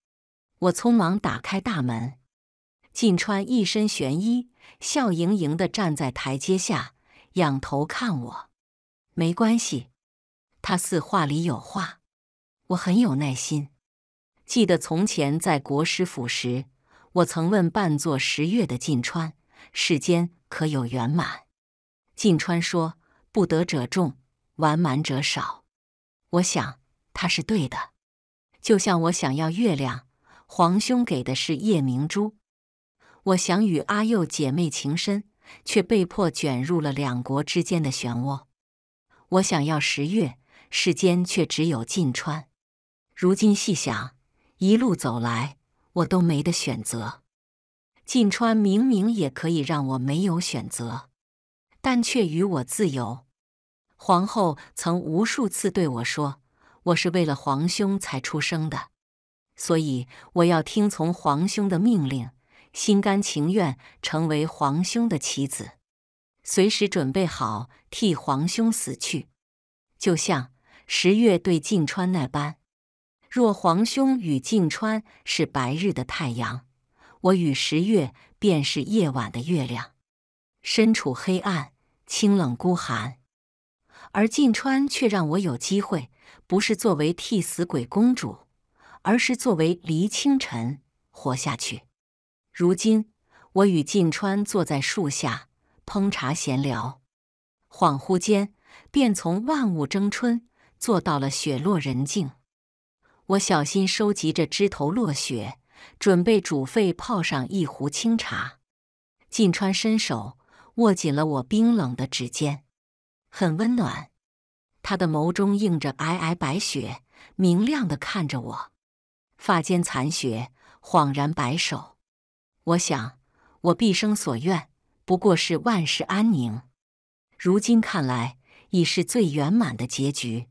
我匆忙打开大门，晋川一身玄衣，笑盈盈地站在台阶下，仰头看我。没关系，他似话里有话，我很有耐心。记得从前在国师府时，我曾问扮作十月的晋川：“世间可有圆满？”晋川说：“不得者众，完满者少。”我想他是对的。就像我想要月亮，皇兄给的是夜明珠。我想与阿佑姐妹情深，却被迫卷入了两国之间的漩涡。我想要十月，世间却只有晋川。如今细想。一路走来，我都没得选择。晋川明明也可以让我没有选择，但却与我自由。皇后曾无数次对我说：“我是为了皇兄才出生的，所以我要听从皇兄的命令，心甘情愿成为皇兄的棋子，随时准备好替皇兄死去，就像十月对晋川那般。”若皇兄与晋川是白日的太阳，我与十月便是夜晚的月亮。身处黑暗、清冷、孤寒，而晋川却让我有机会，不是作为替死鬼公主，而是作为黎清晨活下去。如今，我与晋川坐在树下烹茶闲聊，恍惚间便从万物争春做到了雪落人静。我小心收集着枝头落雪，准备煮沸泡上一壶清茶。晋川伸手握紧了我冰冷的指尖，很温暖。他的眸中映着皑皑白雪，明亮的看着我。发间残雪，恍然白首。我想，我毕生所愿不过是万事安宁，如今看来，已是最圆满的结局。